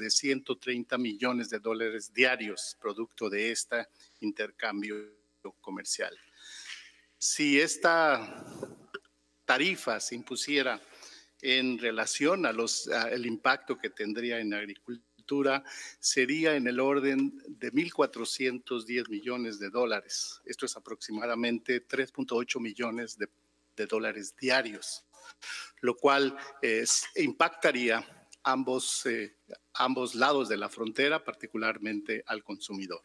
de 130 millones de dólares diarios, producto de este intercambio comercial. Si esta tarifa se impusiera en relación a los, el impacto que tendría en agricultura, sería en el orden de 1.410 millones de dólares. Esto es aproximadamente 3.8 millones de, dólares diarios, lo cual eh, impactaría ambos, eh, ambos lados de la frontera, particularmente al consumidor.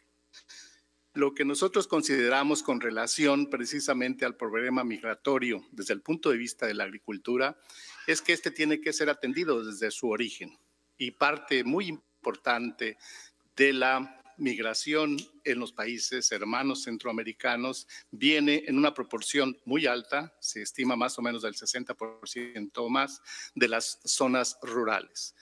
Lo que nosotros consideramos con relación precisamente al problema migratorio desde el punto de vista de la agricultura es que este tiene que ser atendido desde su origen y parte muy importante de la migración en los países hermanos centroamericanos viene en una proporción muy alta, se estima más o menos del 60% o más, de las zonas rurales.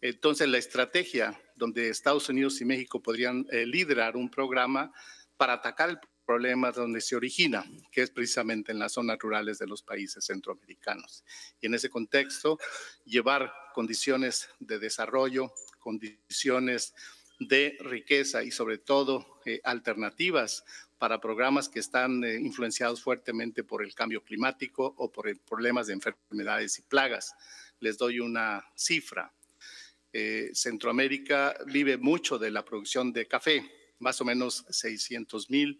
Entonces, la estrategia donde Estados Unidos y México podrían eh, liderar un programa para atacar el problema donde se origina, que es precisamente en las zonas rurales de los países centroamericanos. Y en ese contexto, llevar condiciones de desarrollo, condiciones de riqueza y sobre todo eh, alternativas para programas que están eh, influenciados fuertemente por el cambio climático o por problemas de enfermedades y plagas. Les doy una cifra. Eh, Centroamérica vive mucho de la producción de café, más o menos 600 mil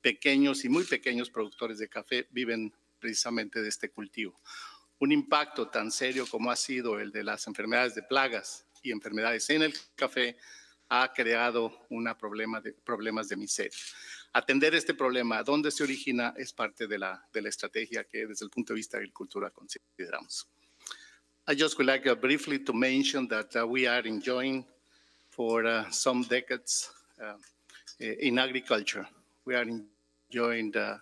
pequeños y muy pequeños productores de café viven precisamente de este cultivo. Un impacto tan serio como ha sido el de las enfermedades de plagas y enfermedades en el café ha creado una problema de, problemas de miseria. Atender este problema, dónde se origina, es parte de la, de la estrategia que desde el punto de vista de agricultura consideramos. I just would like to uh, briefly to mention that uh, we are enjoying for uh, some decades in agriculture. We are enjoying the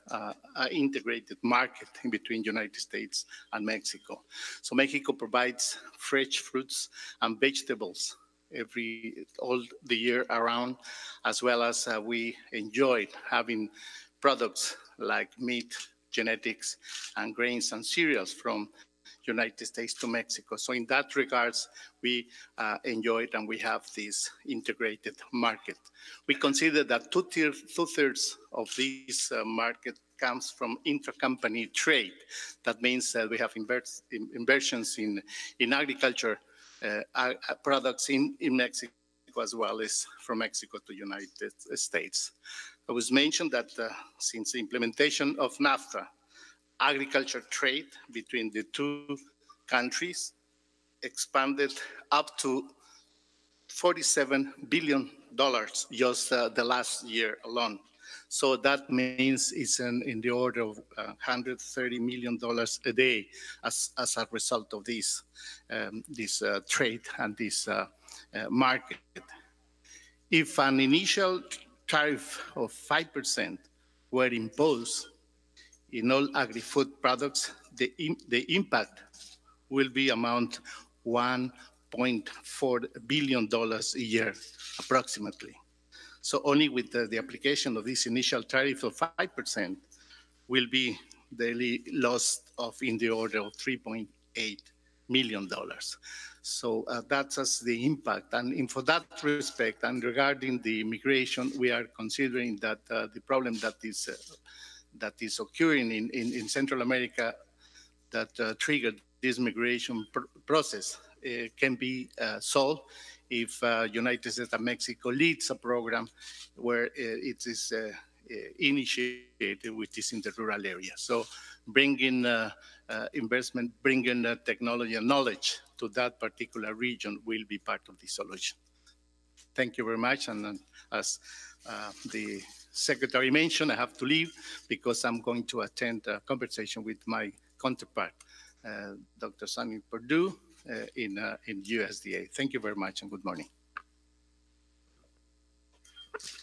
integrated market in between United States and Mexico. So Mexico provides fresh fruits and vegetables every all the year around, as well as uh, we enjoy having products like meat, genetics, and grains and cereals from United States to Mexico. So in that regards, we uh, it, and we have this integrated market. We consider that two-thirds of this uh, market comes from intercompany trade. That means that we have invers- in- inversions in, in agriculture uh, products in, in Mexico as well as from Mexico to United States. It was mentioned that uh, since the implementation of NAFTA, agriculture trade between the two countries expanded up to 47 billion dollars just uh, the last year alone. So that means it's in, in the order of $130 uh, million a day as, as a result of this, um, this uh, trade and this uh, uh, market. If an initial tariff of 5% were imposed in all agri-food products, the, the impact will be amount $1.4 billion a year, approximately. So only with the, the application of this initial tariff of 5% will be daily loss of in the order of 3.8 million dollars. So uh, that's the impact. And in for that respect, and regarding the immigration, we are considering that uh, the problem that is uh, that is occurring in, in, in Central America that uh, triggered this migration pr process uh, can be uh, solved if uh, United States and Mexico leads a program where uh, it is uh, initiated, which is in the rural area. So bringing investment, bringing technology and knowledge to that particular region will be part of the solution. Thank you very much. And as the secretary mentioned, I have to leave because I'm going to attend a conversation with my counterpart, uh, Dr. Sunny Purdue, en uh, USDA. Uh, Thank you very much and good morning.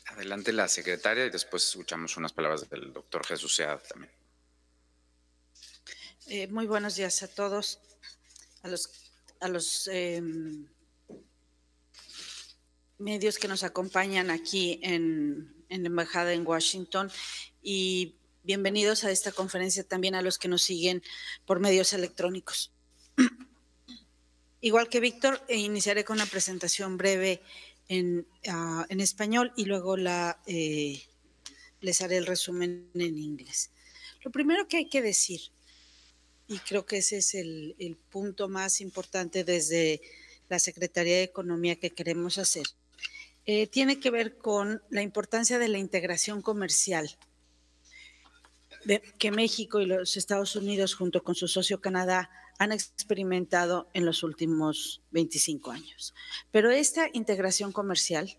Adelante la secretaria y después escuchamos unas palabras del doctor Jesús Sead también. Eh, muy buenos días a todos, a los, a los em, medios que nos acompañan aquí en, la Embajada en Washington y bienvenidos a esta conferencia también a los que nos siguen por medios electrónicos. Igual que Víctor, eh, iniciaré con una presentación breve en, ah, español y luego la, eh, les haré el resumen en inglés. Lo primero que hay que decir, y creo que ese es el, punto más importante desde la Secretaría de Economía que queremos hacer, eh, tiene que ver con la importancia de la integración comercial de, que México y los Estados Unidos junto con su socio Canadá han experimentado en los últimos 25 años. Pero esta integración comercial,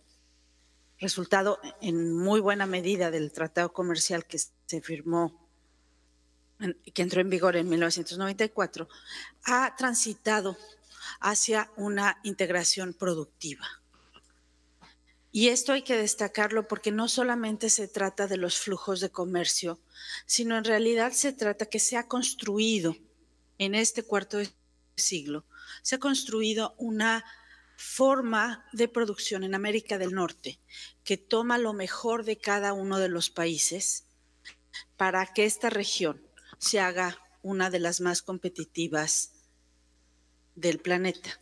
resultado en muy buena medida del tratado comercial que se firmó, que entró en vigor en 1994, ha transitado hacia una integración productiva. Y esto hay que destacarlo porque no solamente se trata de los flujos de comercio, sino en realidad se trata que se ha construido en este cuarto siglo, se ha construido una forma de producción en América del Norte que toma lo mejor de cada uno de los países para que esta región se haga una de las más competitivas del planeta.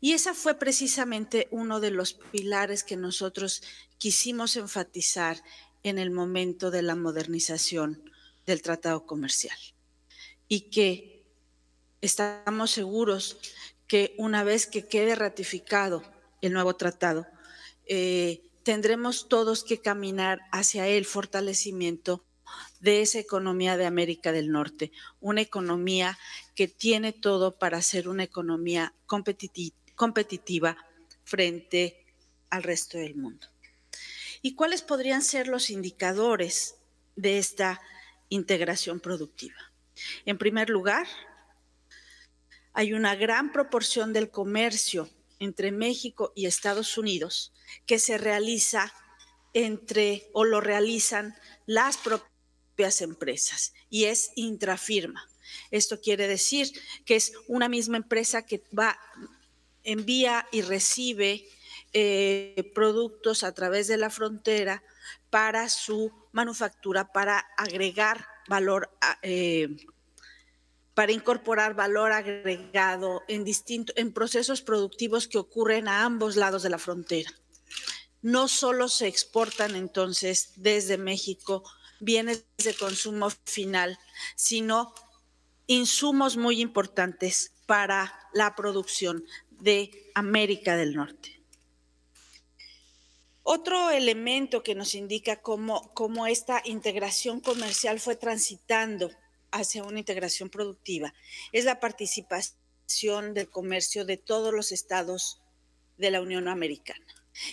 Y esa fue precisamente uno de los pilares que nosotros quisimos enfatizar en el momento de la modernización del tratado comercial y que estamos seguros que una vez que quede ratificado el nuevo tratado, eh, tendremos todos que caminar hacia el fortalecimiento de esa economía de América del Norte, una economía que tiene todo para ser una economía competitiva frente al resto del mundo. ¿Y cuáles podrían ser los indicadores de esta integración productiva? En primer lugar, hay una gran proporción del comercio entre México y Estados Unidos que se realiza entre o lo realizan las propias empresas y es intrafirma. Esto quiere decir que es una misma empresa que va, envía y recibe eh, productos a través de la frontera para su manufactura, para agregar valor a, eh, para incorporar valor agregado en, en procesos productivos que ocurren a ambos lados de la frontera. No solo se exportan entonces desde México bienes de consumo final, sino insumos muy importantes para la producción de América del Norte. Otro elemento que nos indica cómo esta integración comercial fue transitando hacia una integración productiva. Es la participación del comercio de todos los estados de la Unión Americana.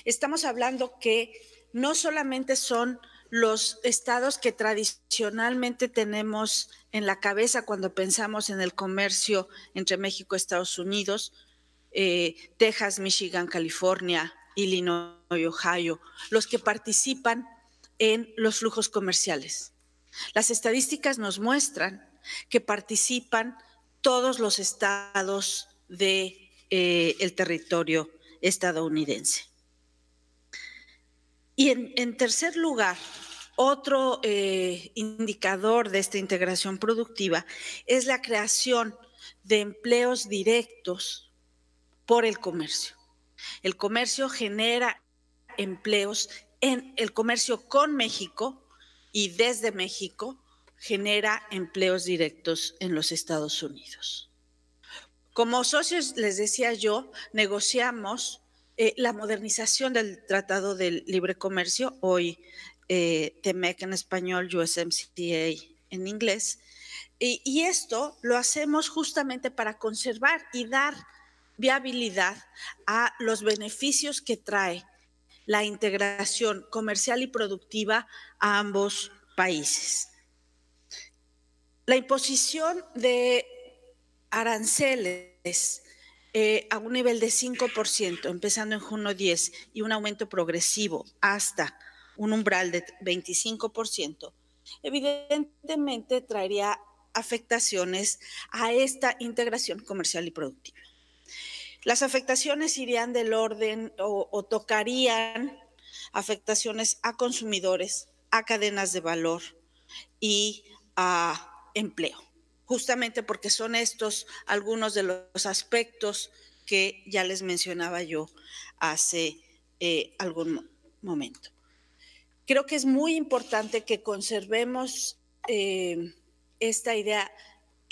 Estamos hablando que no solamente son los estados que tradicionalmente tenemos en la cabeza cuando pensamos en el comercio entre México y Estados Unidos, eh, Texas, Michigan, California, Illinois, Ohio, los que participan en los flujos comerciales. Las estadísticas nos muestran que participan todos los estados del eh, territorio estadounidense. Y en, tercer lugar, otro eh, indicador de esta integración productiva es la creación de empleos directos por el comercio. El comercio genera empleos en el comercio con México y desde México genera empleos directos en los Estados Unidos. Como socios, les decía yo, negociamos eh, la modernización del Tratado del Libre Comercio, hoy eh, TEMEC en español, USMCA en inglés, y esto lo hacemos justamente para conservar y dar viabilidad a los beneficios que trae la integración comercial y productiva a ambos países. La imposición de aranceles eh, a un nivel de 5%, empezando en junio 10, y un aumento progresivo hasta un umbral de 25%, evidentemente traería afectaciones a esta integración comercial y productiva. Las afectaciones irían del orden o, tocarían afectaciones a consumidores, a cadenas de valor y a empleo, justamente porque son estos algunos de los aspectos que ya les mencionaba yo hace eh, algún momento. Creo que es muy importante que conservemos eh, esta idea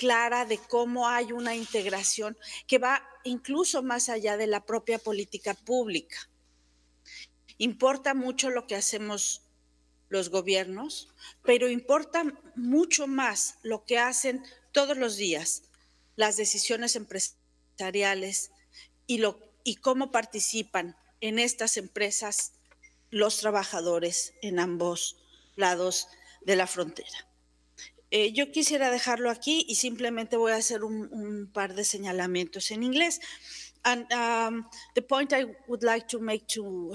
clara de cómo hay una integración que va incluso más allá de la propia política pública. Importa mucho lo que hacemos los gobiernos, pero importa mucho más lo que hacen todos los días las decisiones empresariales y, lo, y cómo participan en estas empresas los trabajadores en ambos lados de la frontera. Eh, yo quisiera dejarlo aquí y simplemente voy a hacer un, un par de señalamientos en inglés. And um, the point I would like to make to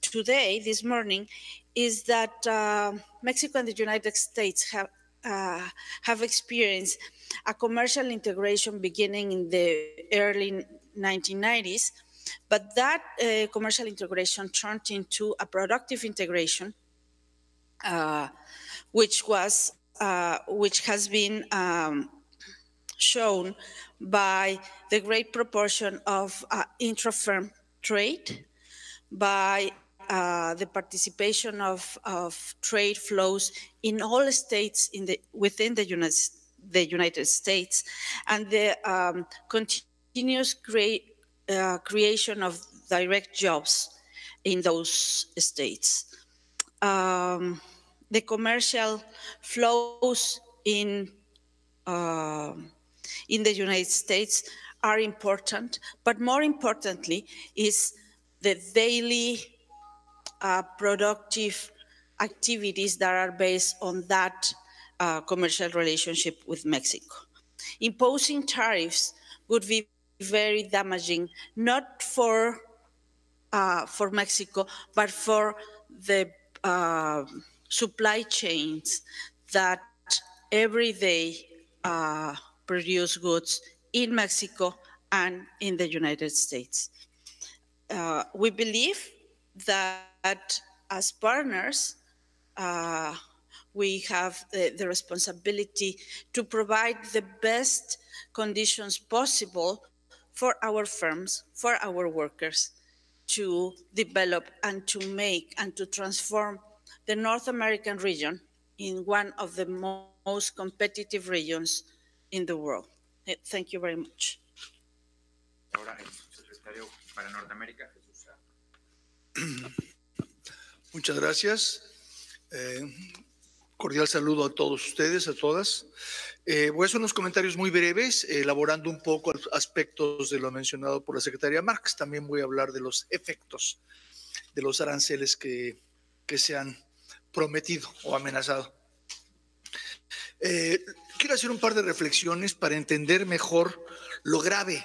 today, this morning, is that uh, Mexico and the United States have uh, have experienced a commercial integration beginning in the early 1990s, but that uh, commercial integration turned into a productive integration, uh, which was uh, which has been um, shown by the great proportion of uh, intra-firm trade, by uh, the participation of, of, trade flows in all states in the, within the United, the United, States, and the um, continuous uh, creation of direct jobs in those states. Um, the commercial flows in uh, in the United States are important, but more importantly is the daily uh, productive activities that are based on that uh, commercial relationship with Mexico. Imposing tariffs would be very damaging, not for uh, for Mexico, but for the uh, supply chains that every day uh, produce goods in Mexico and in the United States. Uh, we believe that as partners, uh, we have the, the, responsibility to provide the best conditions possible for our firms, for our workers to develop and to make and to transform the North American region in one of the most competitive regions in the world. Eh, thank you very much. secretario para Norteamérica, Jesús. Muchas gracias. Eh, cordial saludo a todos ustedes, a todas. Eh, voy a hacer unos comentarios muy breves, elaborando un poco aspectos de lo mencionado por la secretaria Marx. También voy a hablar de los efectos de los aranceles que, que se han prometido o amenazado. Eh, quiero hacer un par de reflexiones para entender mejor lo grave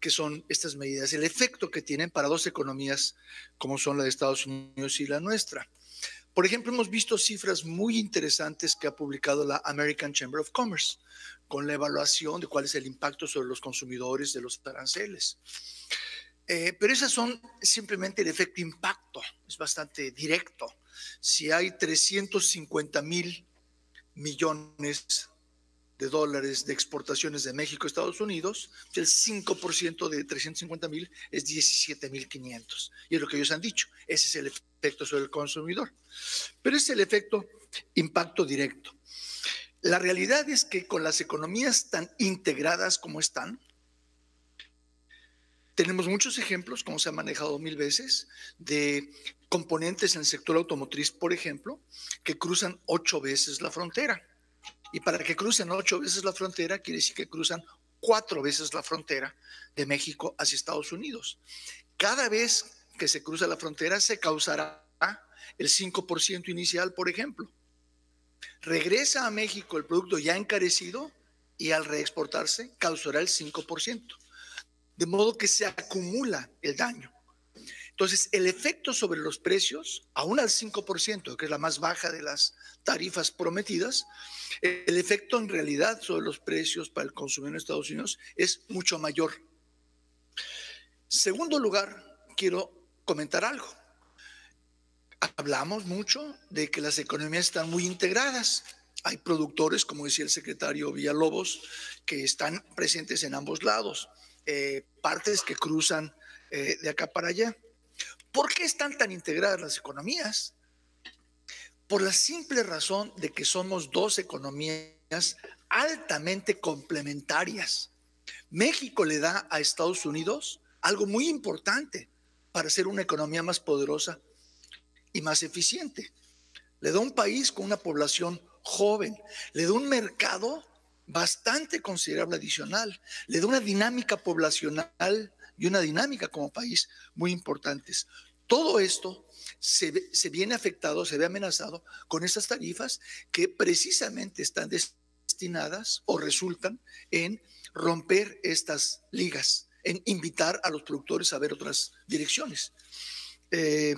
que son estas medidas, el efecto que tienen para dos economías como son la de Estados Unidos y la nuestra. Por ejemplo, hemos visto cifras muy interesantes que ha publicado la American Chamber of Commerce con la evaluación de cuál es el impacto sobre los consumidores de los aranceles. Eh, pero esas son simplemente el efecto impacto, es bastante directo si hay 350 mil millones de dólares de exportaciones de México a Estados Unidos, pues el 5% de 350 mil es 17 mil 500. Y es lo que ellos han dicho. Ese es el efecto sobre el consumidor. Pero es el efecto impacto directo. La realidad es que con las economías tan integradas como están, tenemos muchos ejemplos, como se ha manejado mil veces, de componentes en el sector automotriz, por ejemplo, que cruzan ocho veces la frontera. Y para que crucen ocho veces la frontera, quiere decir que cruzan cuatro veces la frontera de México hacia Estados Unidos. Cada vez que se cruza la frontera se causará el 5% inicial, por ejemplo. Regresa a México el producto ya encarecido y al reexportarse causará el 5% de modo que se acumula el daño. Entonces, el efecto sobre los precios, aún al 5%, que es la más baja de las tarifas prometidas, el efecto en realidad sobre los precios para el consumidor en Estados Unidos es mucho mayor. Segundo lugar, quiero comentar algo. Hablamos mucho de que las economías están muy integradas, hay productores, como decía el secretario Villalobos, que están presentes en ambos lados. Eh, partes que cruzan eh, de acá para allá. ¿Por qué están tan integradas las economías? Por la simple razón de que somos dos economías altamente complementarias. México le da a Estados Unidos algo muy importante para ser una economía más poderosa y más eficiente. Le da un país con una población joven, le da un mercado bastante considerable adicional. Le da una dinámica poblacional y una dinámica como país muy importantes. Todo esto se, se viene afectado, se ve amenazado con estas tarifas que precisamente están destinadas o resultan en romper estas ligas, en invitar a los productores a ver otras direcciones. Eh,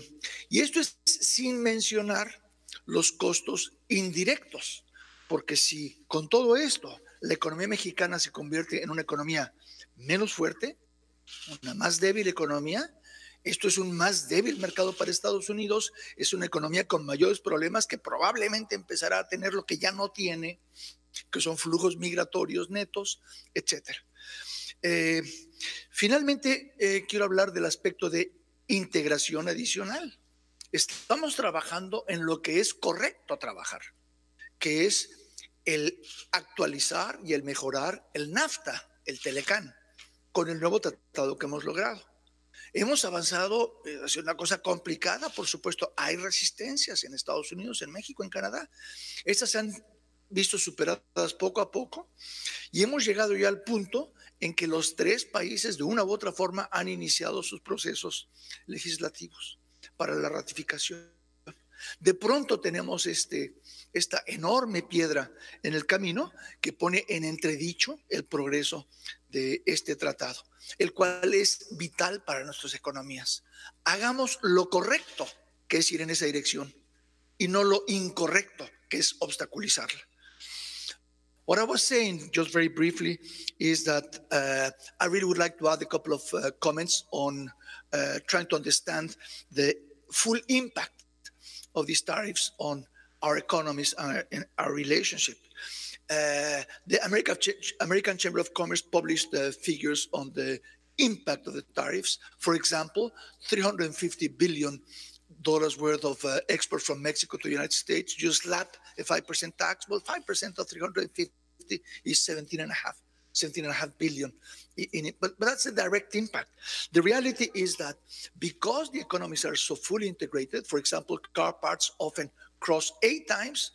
y esto es sin mencionar los costos indirectos porque si con todo esto la economía mexicana se convierte en una economía menos fuerte, una más débil economía, esto es un más débil mercado para Estados Unidos, es una economía con mayores problemas que probablemente empezará a tener lo que ya no tiene, que son flujos migratorios netos, etcétera. Eh, finalmente, eh, quiero hablar del aspecto de integración adicional. Estamos trabajando en lo que es correcto trabajar, que es el actualizar y el mejorar el NAFTA, el Telecán, con el nuevo tratado que hemos logrado. Hemos avanzado, es eh, una cosa complicada, por supuesto, hay resistencias en Estados Unidos, en México, en Canadá. Estas se han visto superadas poco a poco y hemos llegado ya al punto en que los tres países de una u otra forma han iniciado sus procesos legislativos para la ratificación. De pronto tenemos este, esta enorme piedra en el camino que pone en entredicho el progreso de este tratado, el cual es vital para nuestras economías. Hagamos lo correcto, que es ir en esa dirección, y no lo incorrecto, que es obstaculizarla. What I was saying, just very briefly, is that uh, I really would like to add a couple of uh, comments on uh, trying to understand the full impact of these tariffs on our economies and our, and our relationship. Uh, the American, Ch- American Chamber of Commerce published the uh, figures on the impact of the tariffs. For example, 350 billion dollars worth of uh, export from Mexico to the United States. You slap a 5% tax. Well, 5% of 350 is 17 and a half 17 and a half billion in it. But, but that's the direct impact. The reality is that because the economies are so fully integrated, for example, car parts often cross eight times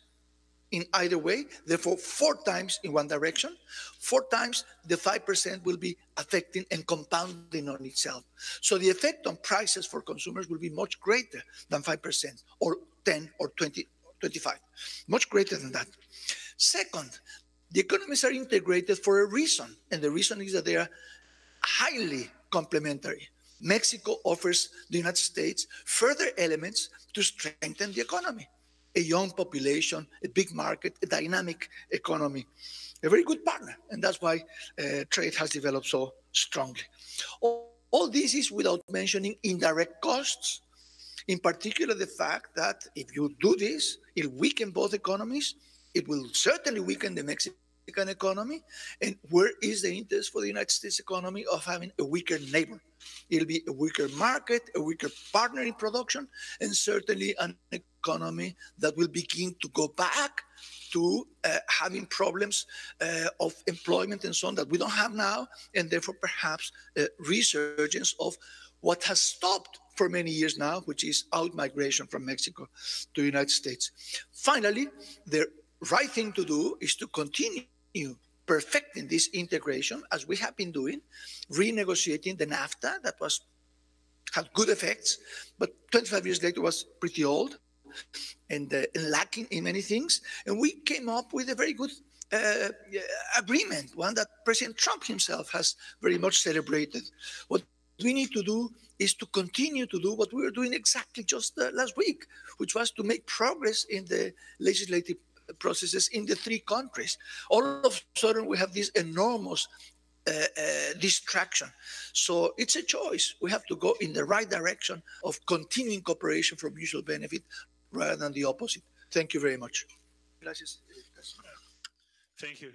in either way, therefore four times in one direction, four times the 5% will be affecting and compounding on itself. So the effect on prices for consumers will be much greater than 5% or 10 or 20, 25, much greater than that. Second, the economies are integrated for a reason, and the reason is that they are highly complementary. Mexico offers the United States further elements to strengthen the economy a young population, a big market, a dynamic economy, a very good partner. And that's why uh, trade has developed so strongly. All, all this is without mentioning indirect costs, in particular the fact that if you do this, it'll weaken both economies. It will certainly weaken the Mexican economy? And where is the interest for the United States economy of having a weaker neighbor? It'll be a weaker market, a weaker partner in production, and certainly an economy that will begin to go back to uh, having problems uh, of employment and so on that we don't have now, and therefore perhaps a resurgence of what has stopped for many years now, which is out migration from Mexico to the United States. Finally, the right thing to do is to continue in perfecting this integration, as we have been doing, renegotiating the NAFTA that was had good effects, but 25 years later was pretty old and, uh, and lacking in many things. And we came up with a very good uh, agreement, one that President Trump himself has very much celebrated. What we need to do is to continue to do what we were doing exactly just uh, last week, which was to make progress in the legislative processes in the three countries. All of a sudden, we have this enormous uh, uh, distraction. So it's a choice. We have to go in the right direction of continuing cooperation for mutual benefit rather than the opposite. Thank you very much. Gracias. Thank you.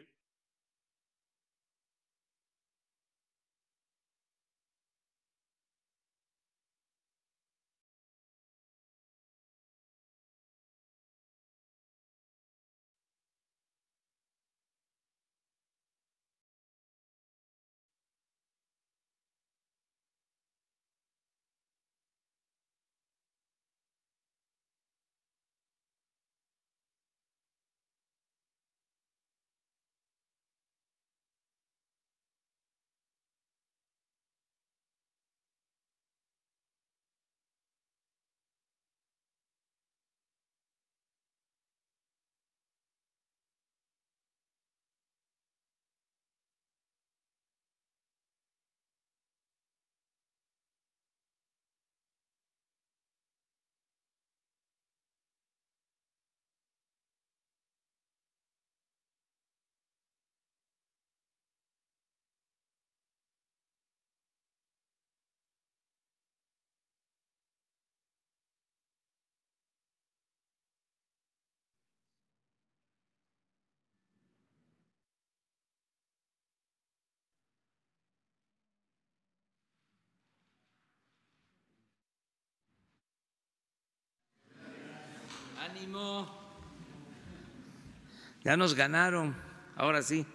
Ya nos ganaron, ahora sí,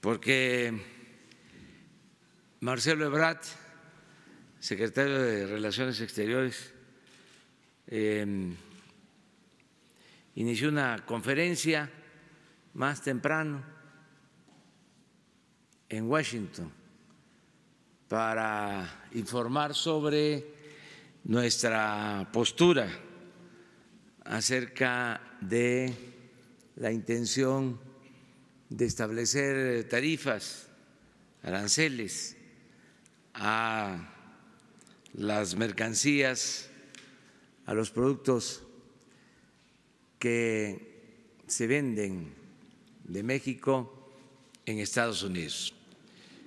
porque Marcelo Ebrat, secretario de Relaciones Exteriores, em, inició una conferencia más temprano en Washington para informar sobre nuestra postura acerca de la intención de establecer tarifas, aranceles a las mercancías, a los productos que se venden de México en Estados Unidos.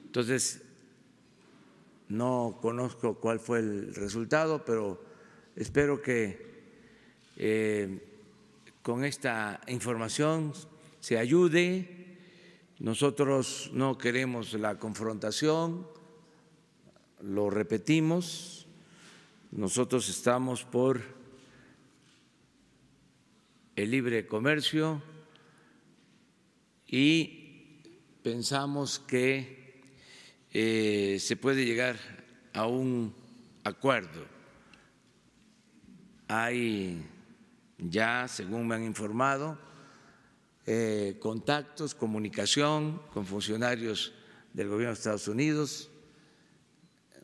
Entonces, no conozco cuál fue el resultado, pero espero que eh, con esta información se ayude. Nosotros no queremos la confrontación, lo repetimos, nosotros estamos por el libre comercio y pensamos que eh, se puede llegar a un acuerdo. Hay ya, según me han informado, eh, contactos, comunicación con funcionarios del gobierno de Estados Unidos,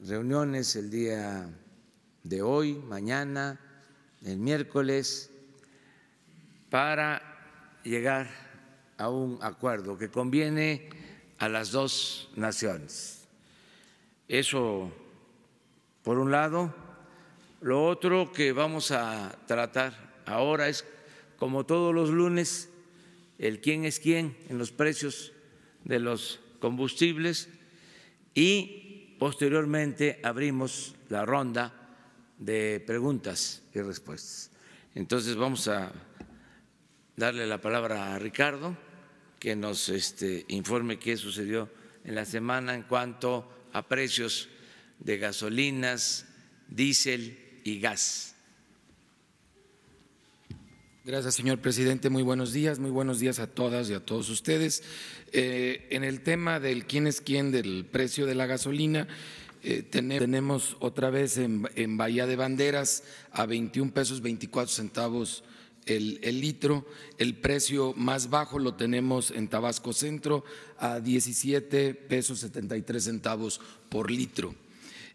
reuniones el día de hoy, mañana, el miércoles, para llegar a un acuerdo que conviene a las dos naciones. Eso, por un lado. Lo otro que vamos a tratar ahora es como todos los lunes el quién es quién en los precios de los combustibles y posteriormente abrimos la ronda de preguntas y respuestas. Entonces vamos a darle la palabra a Ricardo, que nos este, informe qué sucedió en la semana en cuanto a precios de gasolinas, diésel y gas. Gracias, señor presidente. Muy buenos días, muy buenos días a todas y a todos ustedes. Eh, en el tema del quién es quién del precio de la gasolina, eh, tenemos otra vez en, Bahía de Banderas a 21 pesos 24 centavos el, litro. El precio más bajo lo tenemos en Tabasco Centro a 17 pesos 73 centavos por litro.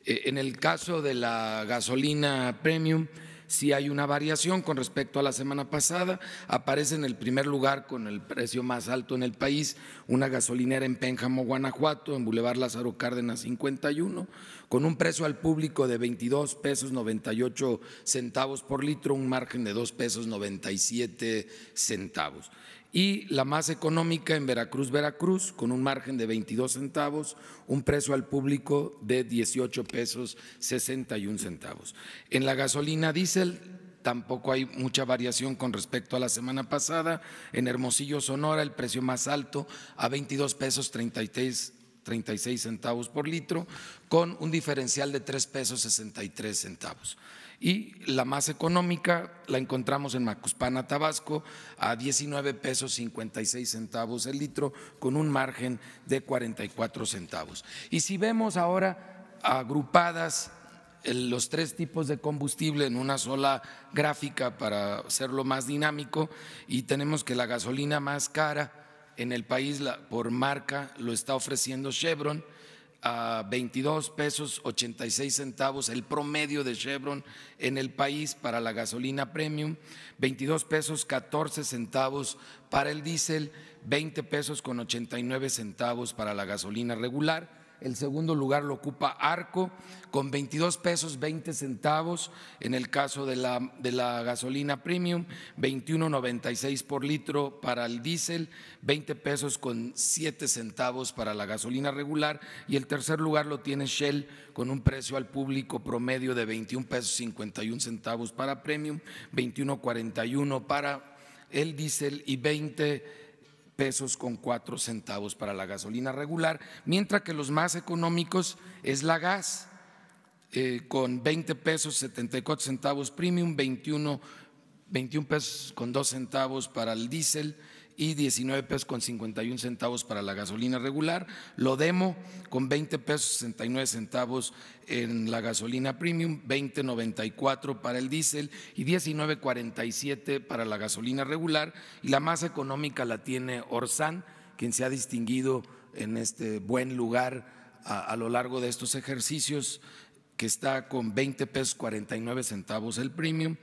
Eh, en el caso de la gasolina premium, si hay una variación con respecto a la semana pasada. Aparece en el primer lugar con el precio más alto en el país una gasolinera en Pénjamo, Guanajuato, en Boulevard Lázaro Cárdenas 51, con un precio al público de 22 pesos 98 centavos por litro, un margen de 2 pesos 97 centavos y la más económica en Veracruz, Veracruz, con un margen de 22 centavos, un precio al público de 18 pesos 61 centavos. En la gasolina diésel tampoco hay mucha variación con respecto a la semana pasada. En Hermosillo, Sonora, el precio más alto a 22 pesos 36 centavos por litro, con un diferencial de 3 pesos 63 centavos y la más económica la encontramos en Macuspana, Tabasco, a 19 pesos 56 centavos el litro, con un margen de 44 centavos. Y si vemos ahora agrupadas eh, los tres tipos de combustible en una sola gráfica para hacerlo más dinámico, y tenemos que la gasolina más cara en el país por marca lo está ofreciendo Chevron, a 22 pesos 86 centavos el promedio de Chevron en el país para la gasolina premium, 22 pesos 14 centavos para el diésel, 20 pesos con 89 centavos para la gasolina regular el segundo lugar lo ocupa Arco con 22 pesos 20 centavos en el caso de la, de la gasolina premium, 21.96 por litro para el diésel, 20 pesos con 7 centavos para la gasolina regular y el tercer lugar lo tiene Shell con un precio al público promedio de 21 pesos 51 centavos para premium, 21.41 para el diésel y 20 pesos con cuatro centavos para la gasolina regular, mientras que los más económicos es la gas, eh, con 20 pesos 74 centavos premium, 21, 21 pesos con dos centavos para el diésel, y 19 pesos con 51 centavos para la gasolina regular, lo demo con 20 pesos 69 centavos en la gasolina premium, 20.94 para el diésel y 19.47 para la gasolina regular y la más económica la tiene Orsan, quien se ha distinguido en este buen lugar a, a lo largo de estos ejercicios que está con 20 pesos 49 centavos el premium,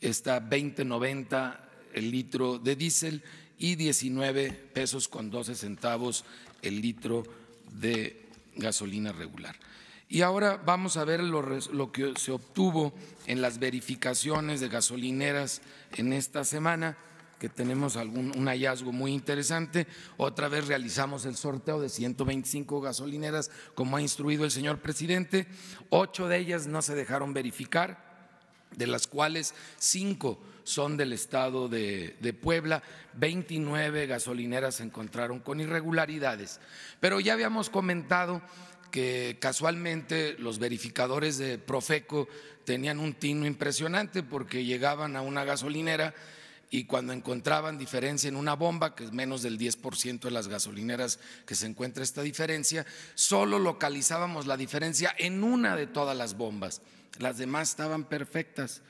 está 20.90 el litro de diésel y 19 pesos con 12 centavos el litro de gasolina regular. Y ahora vamos a ver lo, que se obtuvo en las verificaciones de gasolineras en esta semana, que tenemos algún, un hallazgo muy interesante. Otra vez realizamos el sorteo de 125 gasolineras, como ha instruido el señor presidente. Ocho de ellas no se dejaron verificar, de las cuales cinco son del estado de, Puebla, 29 gasolineras se encontraron con irregularidades. Pero ya habíamos comentado que casualmente los verificadores de Profeco tenían un tino impresionante porque llegaban a una gasolinera y cuando encontraban diferencia en una bomba, que es menos del 10% de las gasolineras que se encuentra esta diferencia, solo localizábamos la diferencia en una de todas las bombas. Las demás estaban perfectas.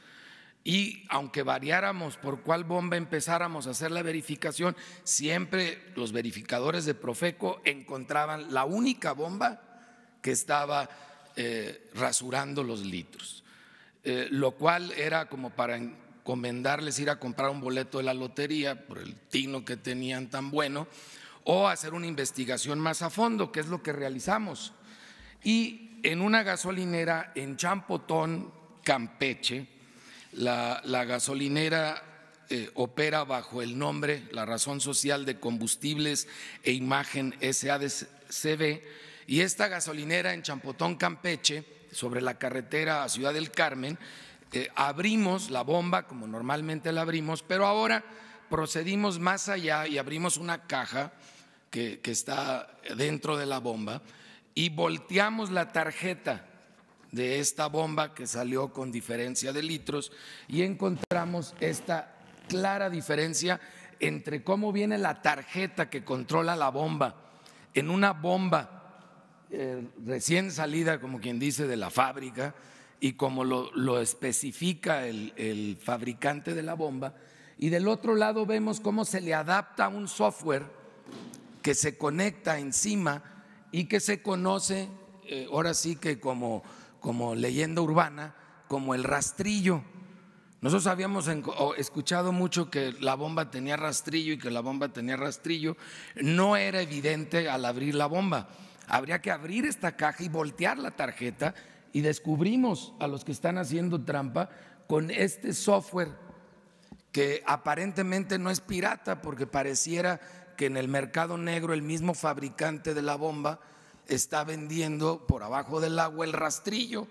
Y aunque variáramos por cuál bomba empezáramos a hacer la verificación, siempre los verificadores de Profeco encontraban la única bomba que estaba eh, rasurando los litros, eh, lo cual era como para encomendarles ir a comprar un boleto de la lotería por el tino que tenían tan bueno, o hacer una investigación más a fondo, que es lo que realizamos. Y en una gasolinera en Champotón, Campeche, la, gasolinera eh, opera bajo el nombre La Razón Social de Combustibles e Imagen SADCB y esta gasolinera en Champotón, Campeche, sobre la carretera a Ciudad del Carmen, eh, abrimos la bomba como normalmente la abrimos, pero ahora procedimos más allá y abrimos una caja que está dentro de la bomba y volteamos la tarjeta de esta bomba que salió con diferencia de litros y encontramos esta clara diferencia entre cómo viene la tarjeta que controla la bomba en una bomba eh, recién salida, como quien dice, de la fábrica y como lo, especifica el, fabricante de la bomba. Y del otro lado vemos cómo se le adapta un software que se conecta encima y que se conoce, eh, ahora sí que como como leyenda urbana, como el rastrillo. Nosotros habíamos escuchado mucho que la bomba tenía rastrillo y que la bomba tenía rastrillo. No era evidente al abrir la bomba. Habría que abrir esta caja y voltear la tarjeta y descubrimos a los que están haciendo trampa con este software que aparentemente no es pirata porque pareciera que en el mercado negro el mismo fabricante de la bomba está vendiendo por abajo del agua el rastrillo,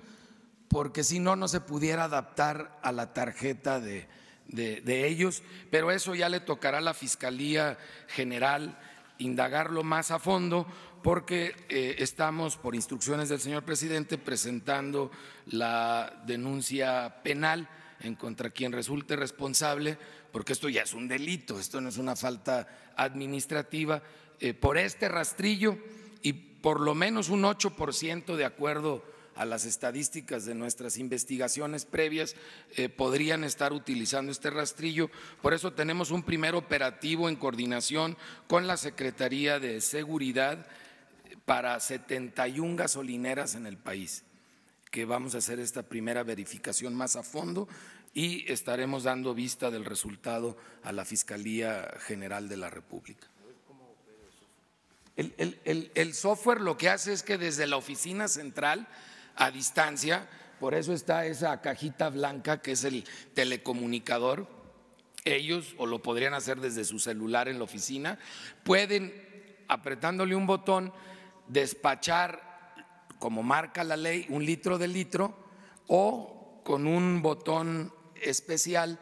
porque si no, no se pudiera adaptar a la tarjeta de, de, ellos. Pero eso ya le tocará a la Fiscalía General indagarlo más a fondo, porque eh, estamos, por instrucciones del señor presidente, presentando la denuncia penal en contra quien resulte responsable, porque esto ya es un delito, esto no es una falta administrativa, eh, por este rastrillo y por lo menos un 8% de acuerdo a las estadísticas de nuestras investigaciones previas, eh, podrían estar utilizando este rastrillo. Por eso tenemos un primer operativo en coordinación con la Secretaría de Seguridad eh, para 71 gasolineras en el país, que vamos a hacer esta primera verificación más a fondo y estaremos dando vista del resultado a la Fiscalía General de la República. El, software lo que hace es que desde la oficina central a distancia, por eso está esa cajita blanca que es el telecomunicador, ellos, o lo podrían hacer desde su celular en la oficina, pueden, apretándole un botón, despachar, como marca la ley, un litro de litro o con un botón especial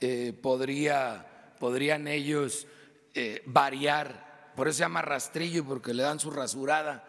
eh, podrían ellos eh, variar por eso se llama rastrillo y porque le dan su rasurada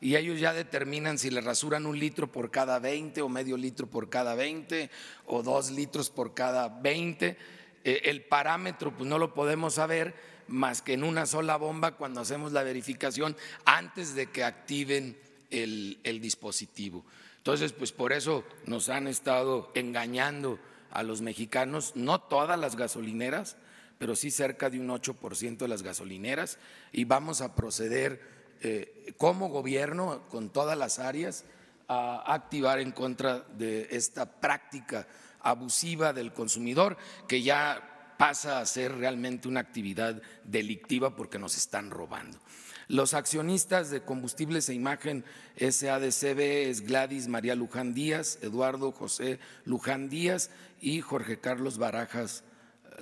y ellos ya determinan si le rasuran un litro por cada 20 o medio litro por cada 20 o dos litros por cada 20. Eh, el parámetro pues no lo podemos saber más que en una sola bomba cuando hacemos la verificación antes de que activen el, el dispositivo. Entonces, pues por eso nos han estado engañando a los mexicanos, no todas las gasolineras, pero sí cerca de un 8% de las gasolineras y vamos a proceder eh, como gobierno con todas las áreas a activar en contra de esta práctica abusiva del consumidor que ya pasa a ser realmente una actividad delictiva porque nos están robando. Los accionistas de Combustibles e Imagen SADCB es Gladys María Luján Díaz, Eduardo José Luján Díaz y Jorge Carlos Barajas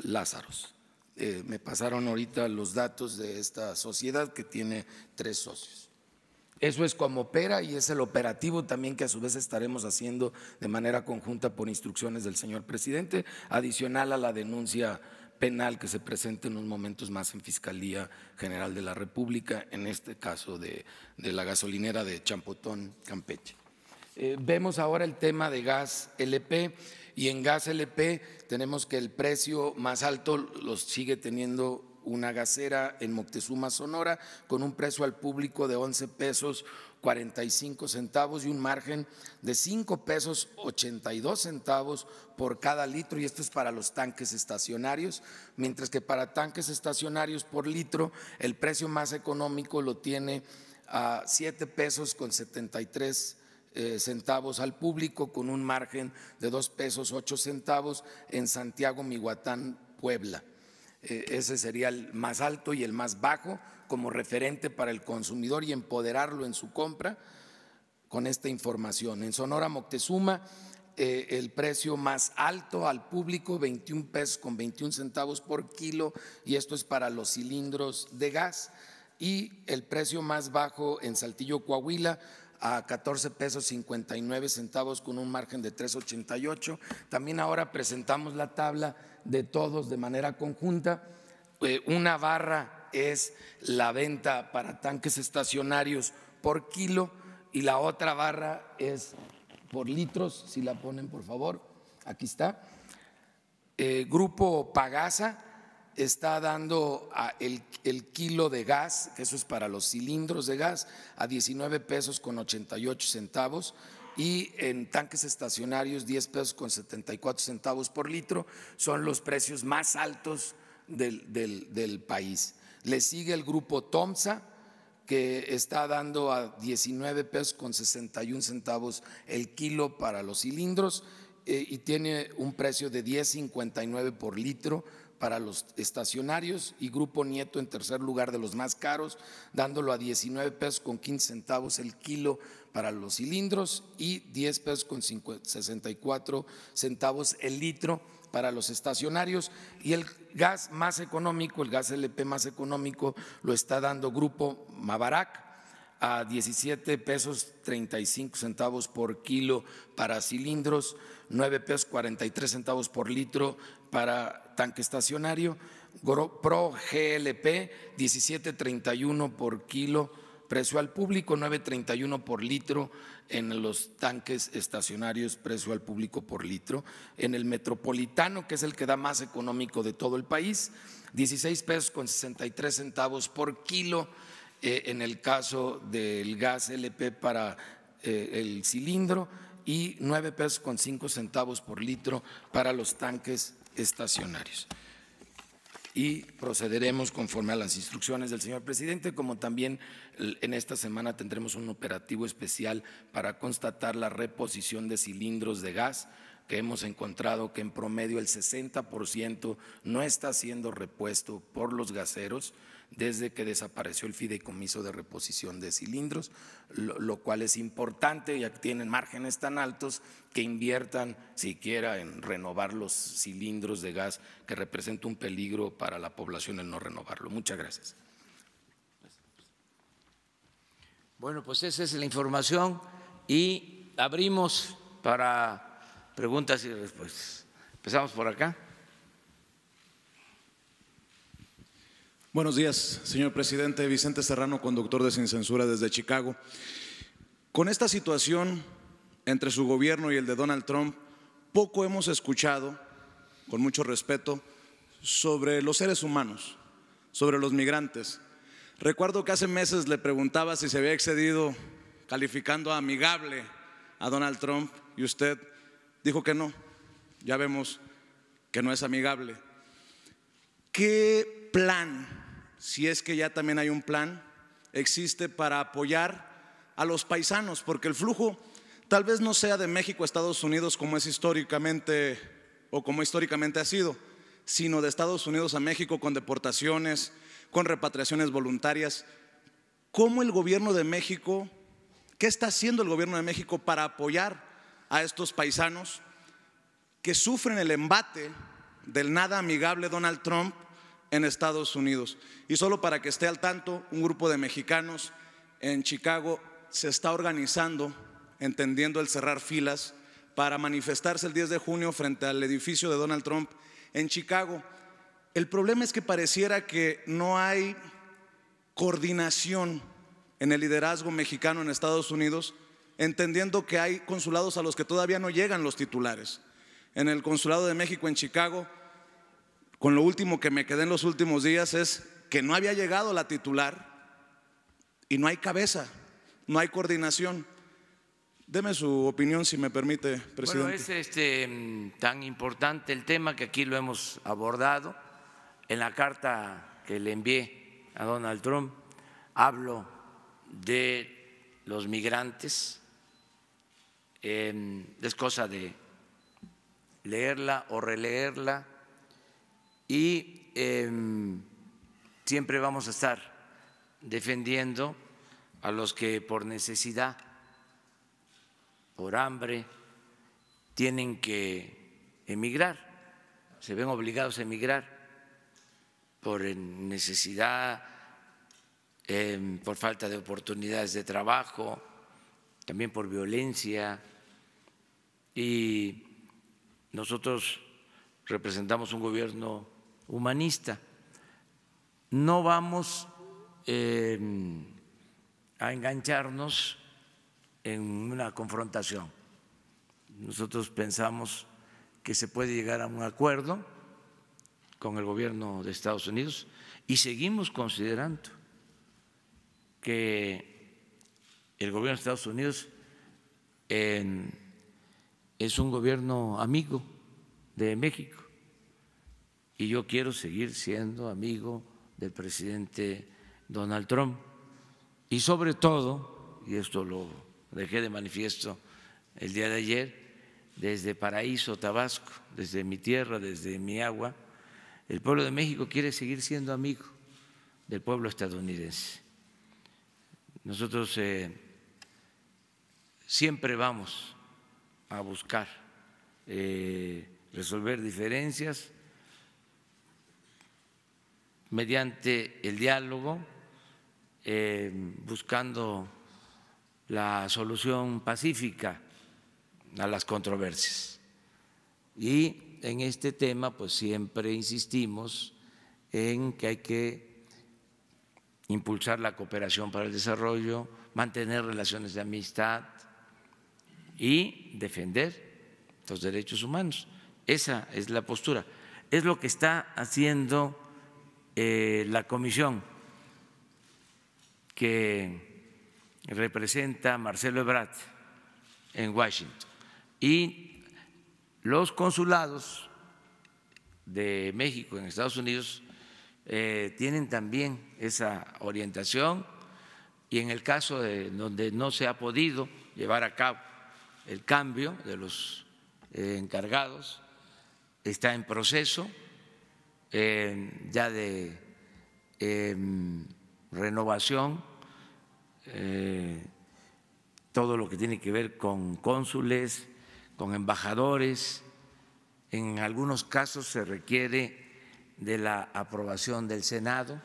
Lázaros. Eh, me pasaron ahorita los datos de esta sociedad que tiene tres socios. Eso es como opera y es el operativo también que a su vez estaremos haciendo de manera conjunta por instrucciones del señor presidente, adicional a la denuncia penal que se presenta en unos momentos más en Fiscalía General de la República, en este caso de, la gasolinera de Champotón, Campeche. Eh, vemos ahora el tema de gas LP. Y en gas LP tenemos que el precio más alto los sigue teniendo una gasera en Moctezuma, Sonora, con un precio al público de 11 pesos 45 centavos y un margen de 5 pesos 82 centavos por cada litro, y esto es para los tanques estacionarios, mientras que para tanques estacionarios por litro el precio más económico lo tiene a 7 pesos con 73 centavos eh, centavos al público con un margen de dos pesos ocho centavos en Santiago, Miguatán, Puebla. Eh, ese sería el más alto y el más bajo como referente para el consumidor y empoderarlo en su compra con esta información. En Sonora Moctezuma, eh, el precio más alto al público, 21 pesos con 21 centavos por kilo, y esto es para los cilindros de gas, y el precio más bajo en Saltillo, Coahuila, a 14 pesos 59 centavos con un margen de 3,88. También ahora presentamos la tabla de todos de manera conjunta. Eh, una barra es la venta para tanques estacionarios por kilo y la otra barra es por litros, si la ponen por favor. Aquí está. Eh, grupo Pagasa está dando el, kilo de gas, eso es para los cilindros de gas, a 19 pesos con 88 centavos y en tanques estacionarios 10 pesos con 74 centavos por litro, son los precios más altos del, del país. Le sigue el grupo Tomsa, que está dando a 19 pesos con 61 centavos el kilo para los cilindros eh, y tiene un precio de 10.59 por litro para los estacionarios y Grupo Nieto en tercer lugar de los más caros, dándolo a 19 pesos con 15 centavos el kilo para los cilindros y 10 pesos con 64 centavos el litro para los estacionarios y el gas más económico, el gas LP más económico lo está dando Grupo Mabarak a 17 pesos 35 centavos por kilo para cilindros, 9 pesos 43 centavos por litro para tanque estacionario, Pro GLP 17.31 por kilo precio al público, 9.31 por litro en los tanques estacionarios, precio al público por litro. En el metropolitano, que es el que da más económico de todo el país, 16 pesos con 63 centavos por kilo eh, en el caso del gas LP para eh, el cilindro y 9 pesos con 5 centavos por litro para los tanques estacionarios. Y procederemos conforme a las instrucciones del señor presidente, como también en esta semana tendremos un operativo especial para constatar la reposición de cilindros de gas que hemos encontrado que en promedio el 60% no está siendo repuesto por los gaseros desde que desapareció el fideicomiso de reposición de cilindros, lo, cual es importante, ya que tienen márgenes tan altos que inviertan siquiera en renovar los cilindros de gas, que representa un peligro para la población el no renovarlo. Muchas gracias. Bueno, pues esa es la información y abrimos para preguntas y respuestas. Empezamos por acá. Buenos días, señor presidente. Vicente Serrano, conductor de Sin Censura desde Chicago. Con esta situación entre su gobierno y el de Donald Trump, poco hemos escuchado, con mucho respeto, sobre los seres humanos, sobre los migrantes. Recuerdo que hace meses le preguntaba si se había excedido calificando amigable a Donald Trump y usted dijo que no. Ya vemos que no es amigable. ¿Qué plan, si es que ya también hay un plan, existe para apoyar a los paisanos? Porque el flujo tal vez no sea de México a Estados Unidos como es históricamente o como históricamente ha sido, sino de Estados Unidos a México con deportaciones, con repatriaciones voluntarias. ¿Cómo el gobierno de México, qué está haciendo el gobierno de México para apoyar a estos paisanos que sufren el embate del nada amigable Donald Trump en Estados Unidos. Y solo para que esté al tanto, un grupo de mexicanos en Chicago se está organizando, entendiendo el cerrar filas, para manifestarse el 10 de junio frente al edificio de Donald Trump en Chicago. El problema es que pareciera que no hay coordinación en el liderazgo mexicano en Estados Unidos, entendiendo que hay consulados a los que todavía no llegan los titulares. En el Consulado de México en Chicago con lo último que me quedé en los últimos días es que no había llegado la titular y no hay cabeza, no hay coordinación. Deme su opinión, si me permite, presidente. Bueno, es este, tan importante el tema que aquí lo hemos abordado. En la carta que le envié a Donald Trump hablo de los migrantes. Em, es cosa de leerla o releerla y em, siempre vamos a estar defendiendo a los que por necesidad, por hambre, tienen que emigrar, se ven obligados a emigrar por necesidad, em, por falta de oportunidades de trabajo, también por violencia. Y nosotros representamos un gobierno humanista. No vamos eh, a engancharnos en una confrontación. Nosotros pensamos que se puede llegar a un acuerdo con el gobierno de Estados Unidos y seguimos considerando que el gobierno de Estados Unidos es un gobierno amigo de México y yo quiero seguir siendo amigo del presidente Donald Trump. Y sobre todo, y esto lo dejé de manifiesto el día de ayer, desde Paraíso, Tabasco, desde mi tierra, desde mi agua, el pueblo de México quiere seguir siendo amigo del pueblo estadounidense. Nosotros eh, siempre vamos a buscar eh, resolver diferencias, mediante el diálogo, eh, buscando la solución pacífica a las controversias. Y en este tema, pues siempre insistimos en que hay que impulsar la cooperación para el desarrollo, mantener relaciones de amistad y defender los derechos humanos. Esa es la postura. Es lo que está haciendo eh, la comisión que representa Marcelo Ebrard en Washington y los consulados de México en Estados Unidos eh, tienen también esa orientación y en el caso de donde no se ha podido llevar a cabo el cambio de los eh, encargados, está en proceso ya de renovación, eh, todo lo que tiene que ver con cónsules, con embajadores. En algunos casos se requiere de la aprobación del Senado,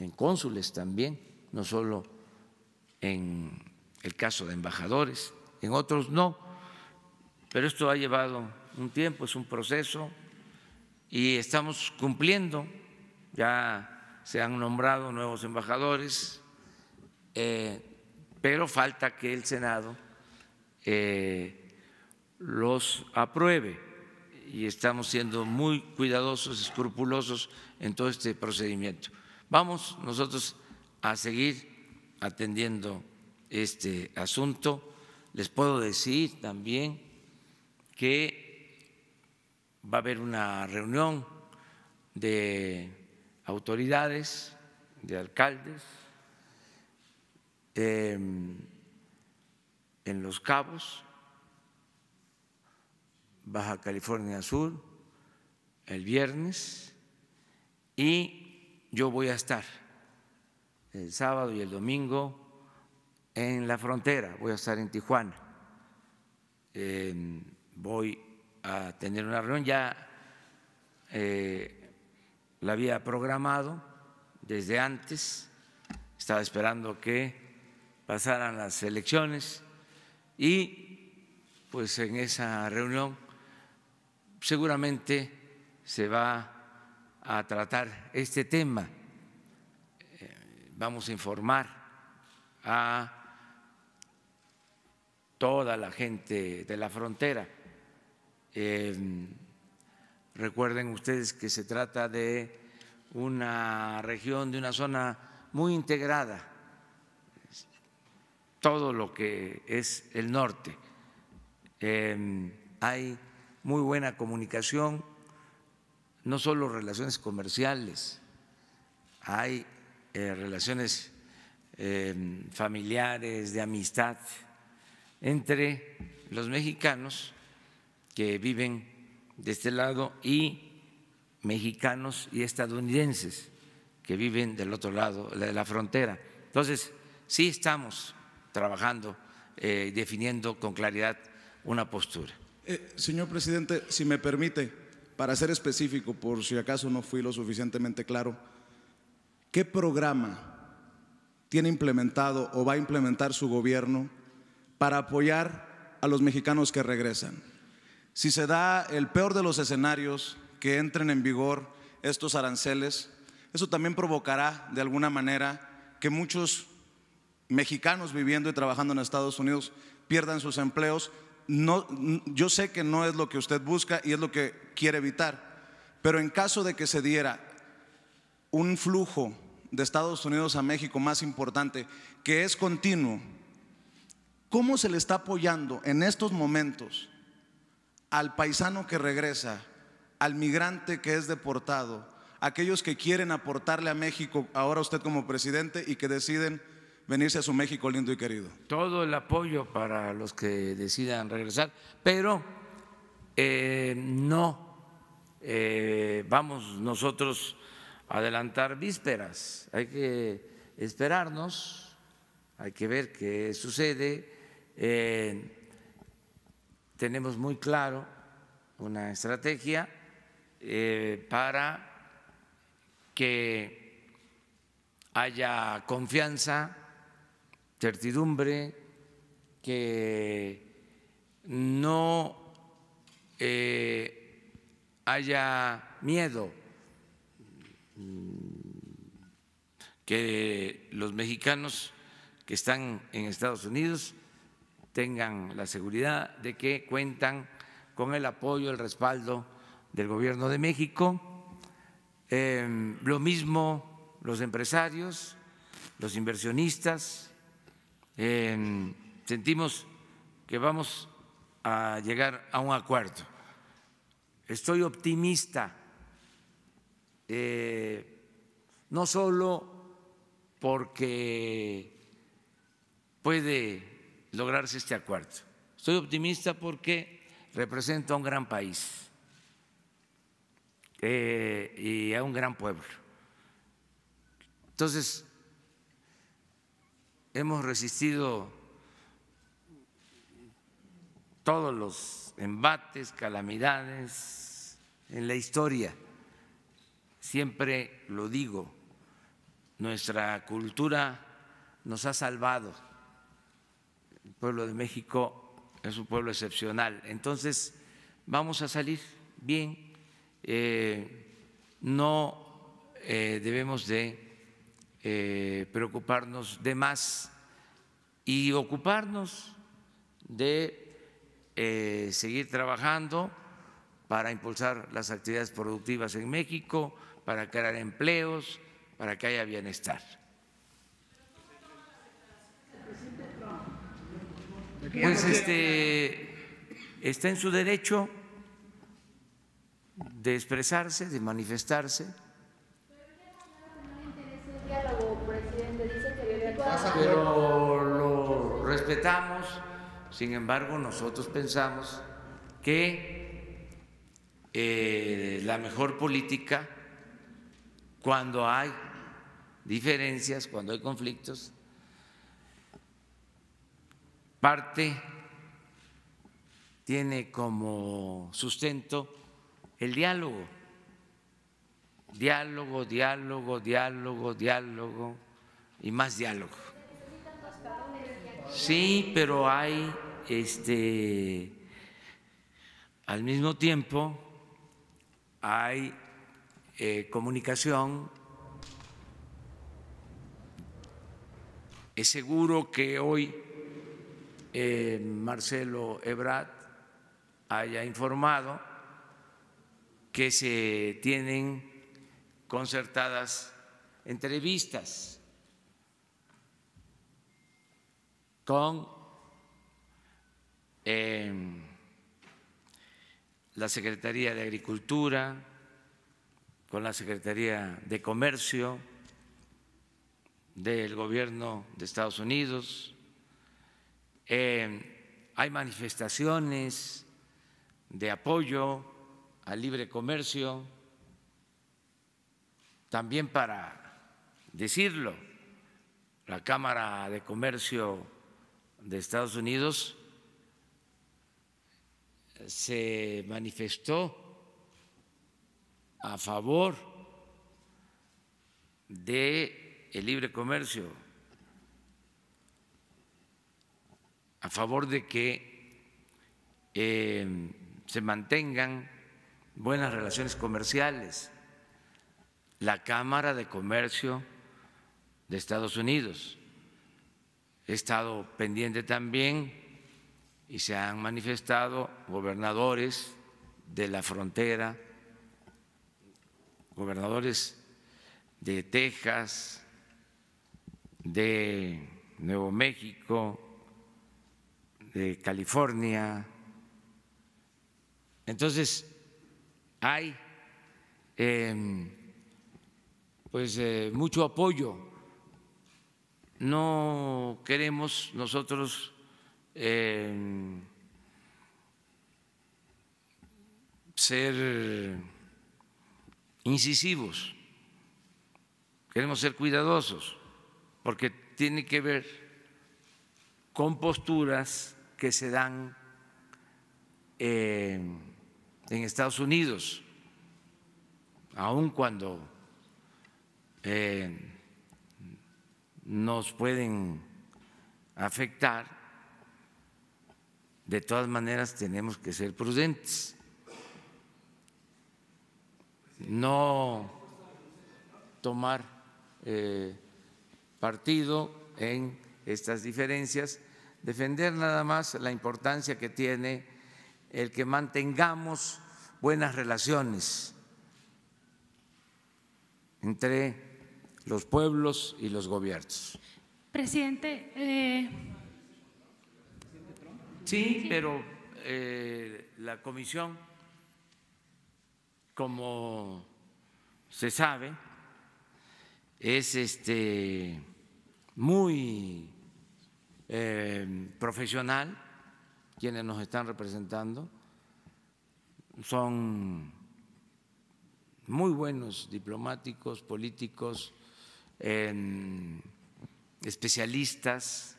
en cónsules también, no solo en el caso de embajadores, en otros no, pero esto ha llevado un tiempo, es un proceso, y estamos cumpliendo, ya se han nombrado nuevos embajadores, eh, pero falta que el Senado eh, los apruebe y estamos siendo muy cuidadosos, escrupulosos en todo este procedimiento. Vamos nosotros a seguir atendiendo este asunto. Les puedo decir también que va a haber una reunión de autoridades, de alcaldes, em, en Los Cabos, Baja California Sur, el viernes, y yo voy a estar el sábado y el domingo en la frontera, voy a estar en Tijuana, em, voy a tener una reunión, ya eh, la había programado desde antes, estaba esperando que pasaran las elecciones y pues en esa reunión seguramente se va a tratar este tema. Vamos a informar a toda la gente de la frontera Em, recuerden ustedes que se trata de una región, de una zona muy integrada, todo lo que es el norte. Em, hay muy buena comunicación, no solo relaciones comerciales, hay eh, relaciones em, familiares, de amistad entre los mexicanos que viven de este lado y mexicanos y estadounidenses que viven del otro lado de la frontera. Entonces, sí estamos trabajando, y eh, definiendo con claridad una postura. Eh, señor presidente, si me permite, para ser específico, por si acaso no fui lo suficientemente claro, ¿qué programa tiene implementado o va a implementar su gobierno para apoyar a los mexicanos que regresan? Si se da el peor de los escenarios que entren en vigor estos aranceles, eso también provocará de alguna manera que muchos mexicanos viviendo y trabajando en Estados Unidos pierdan sus empleos. yo sé que no es lo que usted busca y es lo que quiere evitar, pero en caso de que se diera un flujo de Estados Unidos a México más importante, que es continuo, ¿cómo se le está apoyando en estos momentos al paisano que regresa, al migrante que es deportado, aquellos que quieren aportarle a México, ahora usted como presidente, y que deciden venirse a su México lindo y querido. Todo el apoyo para los que decidan regresar, pero eh, no eh, vamos nosotros a adelantar vísperas, hay que esperarnos, hay que ver qué sucede. Eh, tenemos muy claro una estrategia eh, para que haya confianza, certidumbre, que no eh, haya miedo, mm, que los mexicanos que están en Estados Unidos tengan la seguridad de que cuentan con el apoyo, el respaldo del Gobierno de México. Em, lo mismo los empresarios, los inversionistas. Em, sentimos que vamos a llegar a un acuerdo. Estoy optimista, eh, no solo porque puede lograrse este acuerdo. Estoy optimista porque represento a un gran país eh, y a un gran pueblo. Entonces, hemos resistido todos los embates, calamidades en la historia. Siempre lo digo, nuestra cultura nos ha salvado pueblo de México es un pueblo excepcional. Entonces, vamos a salir bien. Eh, no eh, debemos de eh, preocuparnos de más y ocuparnos de seguir trabajando para impulsar las actividades productivas en México, para crear empleos, para que haya bienestar. Pues este, está en su derecho de expresarse, de manifestarse. Pero lo respetamos, sin embargo nosotros pensamos que eh, la mejor política, cuando hay diferencias, cuando hay conflictos, parte tiene como sustento el diálogo, diálogo, diálogo, diálogo, diálogo y más diálogo. Sí, pero hay este al mismo tiempo hay eh, comunicación. Es seguro que hoy eh, Marcelo Ebrard haya informado que se tienen concertadas entrevistas con em, la Secretaría de Agricultura, con la Secretaría de Comercio del gobierno de Estados Unidos, eh, hay manifestaciones de apoyo al libre comercio, también para decirlo, la Cámara de Comercio de Estados Unidos se manifestó a favor de el libre comercio a favor de que em, se mantengan buenas relaciones comerciales. La Cámara de Comercio de Estados Unidos. ha estado pendiente también y se han manifestado gobernadores de la frontera, gobernadores de Texas, de Nuevo México, de California. Entonces, hay em, pues eh, mucho apoyo. No queremos nosotros em, ser incisivos, queremos ser cuidadosos, porque tiene que ver con posturas que se dan eh, en Estados Unidos, aun cuando eh, nos pueden afectar, de todas maneras tenemos que ser prudentes. No tomar eh, partido en estas diferencias defender nada más la importancia que tiene el que mantengamos buenas relaciones entre los pueblos y los gobiernos. Presidente. Eh, sí, pero eh, la comisión, como se sabe, es este muy eh, profesional, quienes nos están representando, son muy buenos diplomáticos, políticos, especialistas.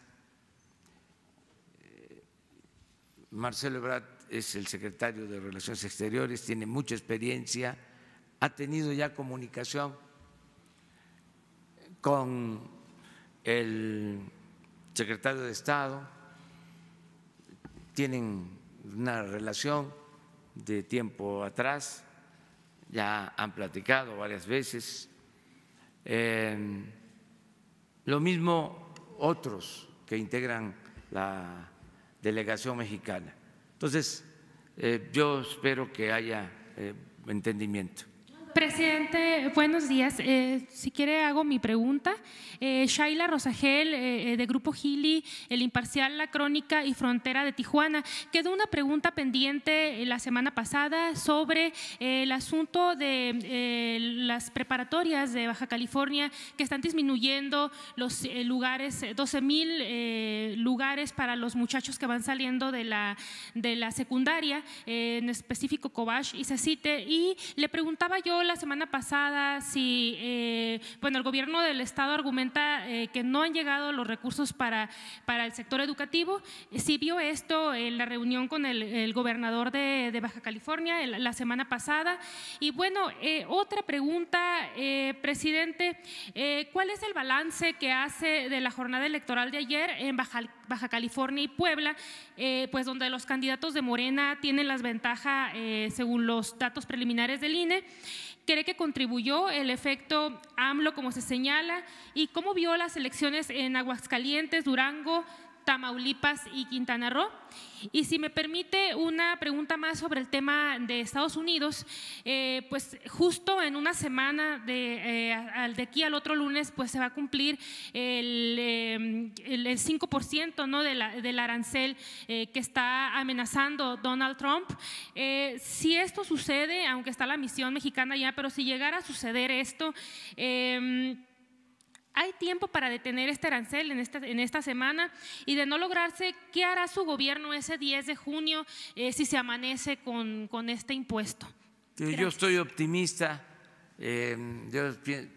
Eh, Marcelo Ebrard es el secretario de Relaciones Exteriores, tiene mucha experiencia, ha tenido ya comunicación con el secretario de Estado, tienen una relación de tiempo atrás, ya han platicado varias veces. Eh, lo mismo otros que integran la delegación mexicana. Entonces, eh, yo espero que haya eh, entendimiento. Presidente, buenos días. Eh, si quiere, hago mi pregunta. Eh, Shaila Rosagel, eh, eh, de Grupo Gili, El Imparcial, La Crónica y Frontera de Tijuana. Quedó una pregunta pendiente la semana pasada sobre el asunto de las preparatorias de Baja California que están disminuyendo los lugares, 12 mil lugares para los muchachos que van saliendo de la, de la secundaria, en específico Cobash y Cecite. Y le preguntaba yo la semana pasada si, eh, bueno, el gobierno del Estado argumenta eh, que no han llegado los recursos para, para el sector educativo. Eh, si vio esto en la reunión con el, gobernador de, Baja California la semana pasada. Y bueno, otra pregunta, presidente, ¿cuál es el balance que hace de la jornada electoral de ayer en Baja, Baja California y Puebla, pues donde los candidatos de Morena tienen las ventajas según los datos preliminares del INE? cree que contribuyó el efecto AMLO, como se señala, y cómo vio las elecciones en Aguascalientes, Durango, Tamaulipas y Quintana Roo. Y si me permite una pregunta más sobre el tema de Estados Unidos, eh, pues justo en una semana eh, de, aquí al otro lunes, pues se va a cumplir el, 5% eh, ¿no? del arancel que está amenazando Donald Trump. si esto sucede, aunque está la misión mexicana ya, pero si llegara a suceder esto, hay tiempo para detener este arancel en esta, semana y de no lograrse, ¿qué hará su gobierno ese 10 de junio eh, si se amanece con, este impuesto? Yo estoy optimista, eh, yo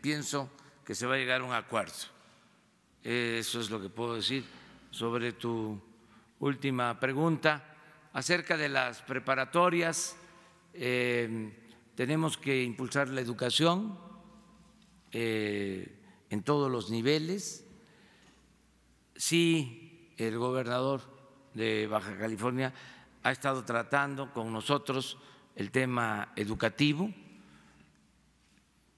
pienso que se va a llegar a un acuerdo. Eh, eso es lo que puedo decir sobre tu última pregunta. Acerca de las preparatorias, tenemos que impulsar la educación en todos los niveles. Sí, el gobernador de Baja California ha estado tratando con nosotros el tema educativo.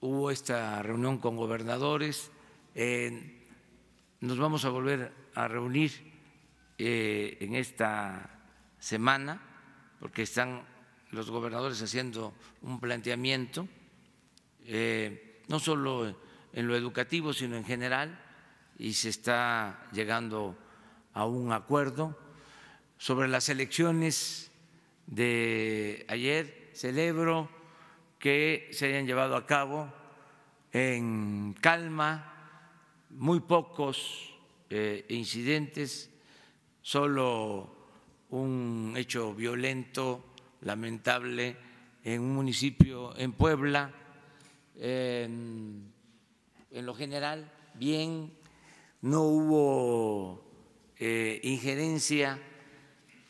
Hubo esta reunión con gobernadores. nos vamos a volver a reunir eh, en esta semana porque están los gobernadores haciendo un planteamiento, eh, no solo en lo educativo, sino en general, y se está llegando a un acuerdo. Sobre las elecciones de ayer, celebro que se hayan llevado a cabo en calma, muy pocos eh, incidentes, solo un hecho violento, lamentable, en un municipio en Puebla en lo general bien, no hubo eh, injerencia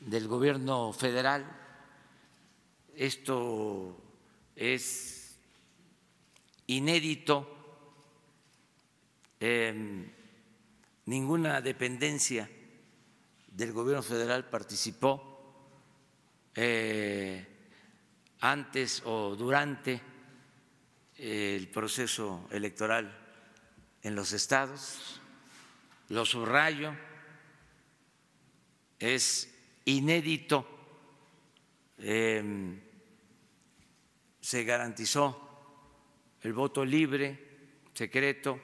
del gobierno federal. Esto es inédito. Em, ninguna dependencia del gobierno federal participó eh, antes o durante eh, el proceso electoral en los estados, lo subrayo, es inédito, em, se garantizó el voto libre, secreto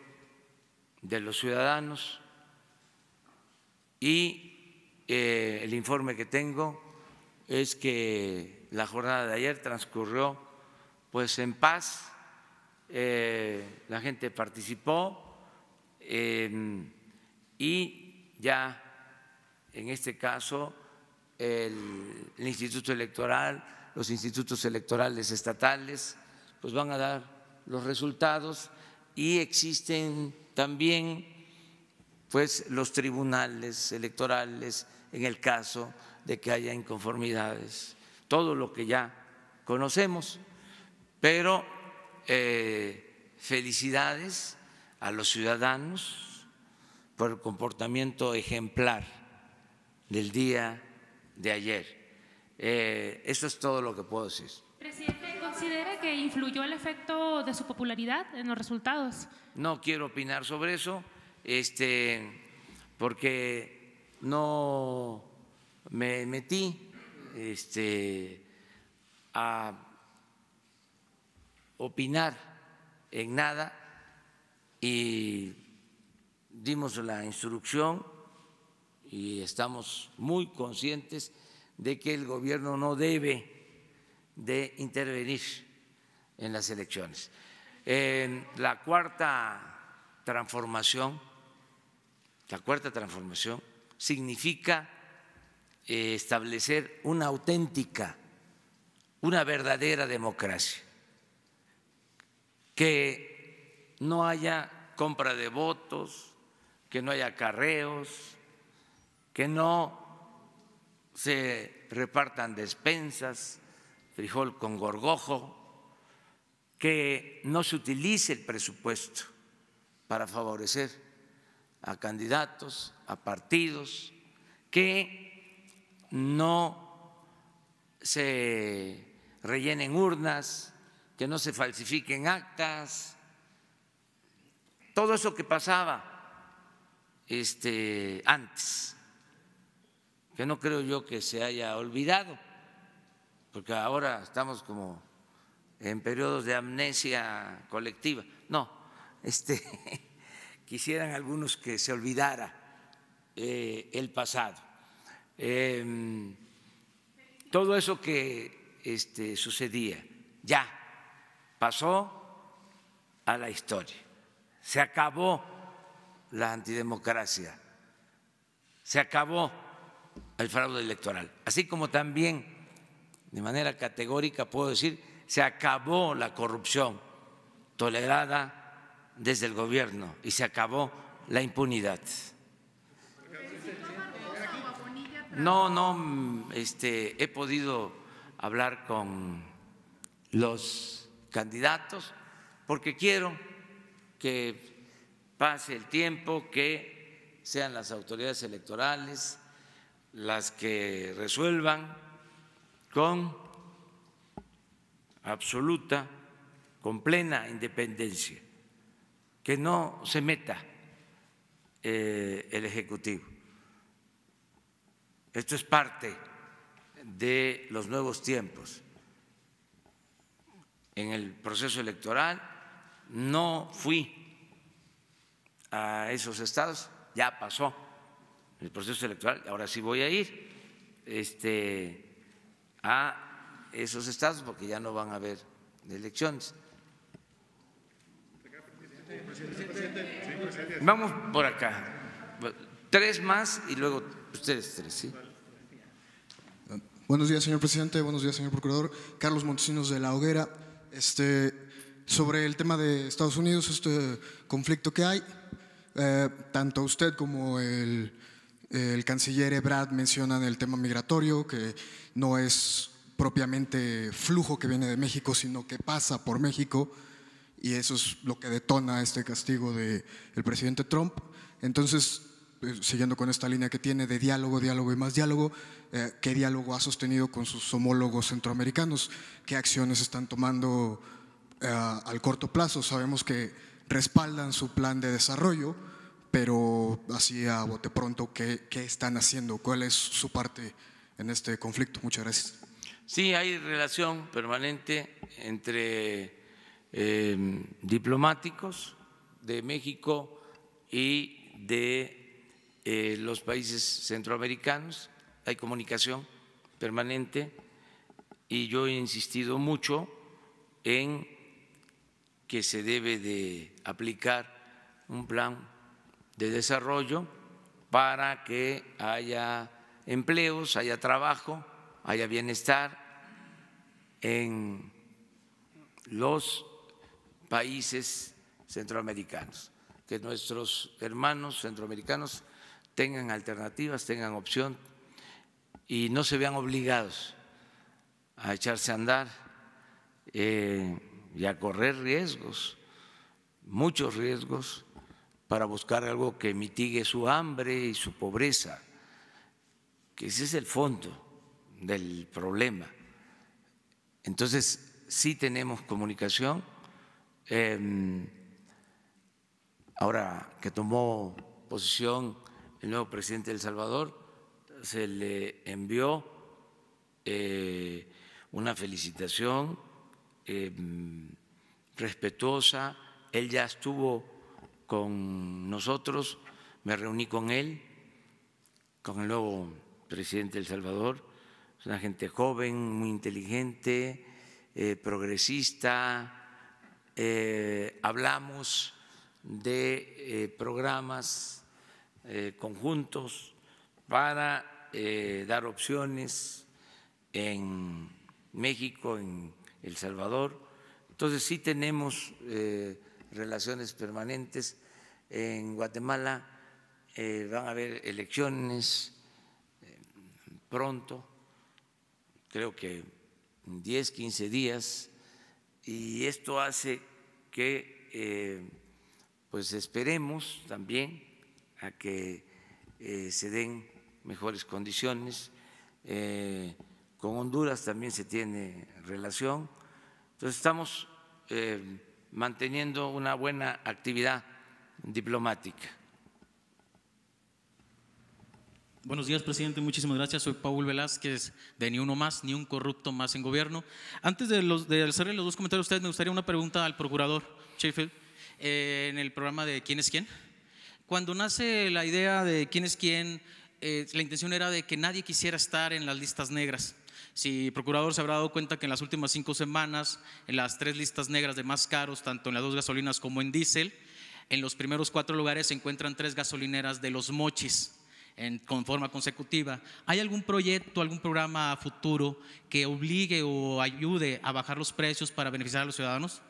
de los ciudadanos y eh, el informe que tengo es que la jornada de ayer transcurrió pues en paz, eh, la gente participó, Em, y ya en este caso el, Instituto Electoral, los institutos electorales estatales, pues van a dar los resultados y existen también pues los tribunales electorales en el caso de que haya inconformidades, todo lo que ya conocemos, pero eh, felicidades a los ciudadanos por el comportamiento ejemplar del día de ayer. Eh, eso es todo lo que puedo decir. Presidente, ¿considera que influyó el efecto de su popularidad en los resultados? No quiero opinar sobre eso, este, porque no me metí este, a opinar en nada y dimos la instrucción y estamos muy conscientes de que el gobierno no debe de intervenir en las elecciones. la cuarta transformación, la cuarta transformación significa eh, establecer una auténtica, una verdadera democracia, que no haya compra de votos, que no haya carreos, que no se repartan despensas, frijol con gorgojo, que no se utilice el presupuesto para favorecer a candidatos, a partidos, que no se rellenen urnas, que no se falsifiquen actas, todo eso que pasaba este, antes, que no creo yo que se haya olvidado, porque ahora estamos como en periodos de amnesia colectiva. No, este, quisieran algunos que se olvidara eh, el pasado. Em, todo eso que este, sucedía ya pasó a la historia. Se acabó la antidemocracia, se acabó el fraude electoral, así como también, de manera categórica puedo decir, se acabó la corrupción tolerada desde el gobierno y se acabó la impunidad. No, no, este, he podido hablar con los candidatos porque quiero que pase el tiempo, que sean las autoridades electorales las que resuelvan con absoluta, con plena independencia, que no se meta eh, el Ejecutivo. Esto es parte de los nuevos tiempos en el proceso electoral no fui a esos estados, ya pasó el proceso electoral, ahora sí voy a ir este, a esos estados porque ya no van a haber elecciones. Vamos por acá. Tres más y luego ustedes tres, Buenos días, señor presidente. Buenos días, señor procurador. Carlos Montesinos de La Hoguera. Este, sobre el tema de Estados Unidos, este conflicto que hay. Eh, tanto usted como el, canciller Ebrard mencionan el tema migratorio, que no es propiamente flujo que viene de México, sino que pasa por México, y eso es lo que detona este castigo del presidente Trump. Entonces, pues, siguiendo con esta línea que tiene de diálogo, diálogo y más diálogo, eh, ¿qué diálogo ha sostenido con sus homólogos centroamericanos? ¿Qué acciones están tomando? Eh, al corto plazo. Sabemos que respaldan su plan de desarrollo, pero así a bote pronto, ¿qué, ¿qué, están haciendo? ¿Cuál es su parte en este conflicto? Muchas gracias. Sí, hay relación permanente entre em, diplomáticos de México y de eh, los países centroamericanos. Hay comunicación permanente y yo he insistido mucho en que se debe de aplicar un plan de desarrollo para que haya empleos, haya trabajo, haya bienestar en los países centroamericanos, que nuestros hermanos centroamericanos tengan alternativas, tengan opción y no se vean obligados a echarse a andar. Eh, y a correr riesgos, muchos riesgos, para buscar algo que mitigue su hambre y su pobreza, que ese es el fondo del problema. Entonces, sí tenemos comunicación. Em, ahora que tomó posición el nuevo presidente de El Salvador, se le envió eh, una felicitación Em, respetuosa. Él ya estuvo con nosotros, me reuní con él, con el nuevo presidente de El Salvador. Es una gente joven, muy inteligente, eh, progresista. Eh, hablamos de eh, programas conjuntos para dar opciones en México, en el Salvador. Entonces sí tenemos eh, relaciones permanentes. En Guatemala eh, van a haber elecciones eh, pronto, creo que en 10, 15 días, y esto hace que pues esperemos también a que se den mejores condiciones con Honduras también se tiene relación. Entonces estamos eh, manteniendo una buena actividad diplomática. Buenos días, presidente. Muchísimas gracias. Soy Paul Velázquez, de Ni Uno Más, Ni Un Corrupto Más en Gobierno. Antes de, los, hacerle los dos comentarios a ustedes, me gustaría una pregunta al procurador Sheffield eh, en el programa de ¿Quién es quién? Cuando nace la idea de ¿Quién es quién? Eh, la intención era de que nadie quisiera estar en las listas negras. Si el procurador se habrá dado cuenta que en las últimas cinco semanas, en las tres listas negras de más caros, tanto en las dos gasolinas como en diésel, en los primeros cuatro lugares se encuentran tres gasolineras de los mochis. En, con forma consecutiva. ¿Hay algún proyecto, algún programa futuro que obligue o ayude a bajar los precios para beneficiar a los ciudadanos?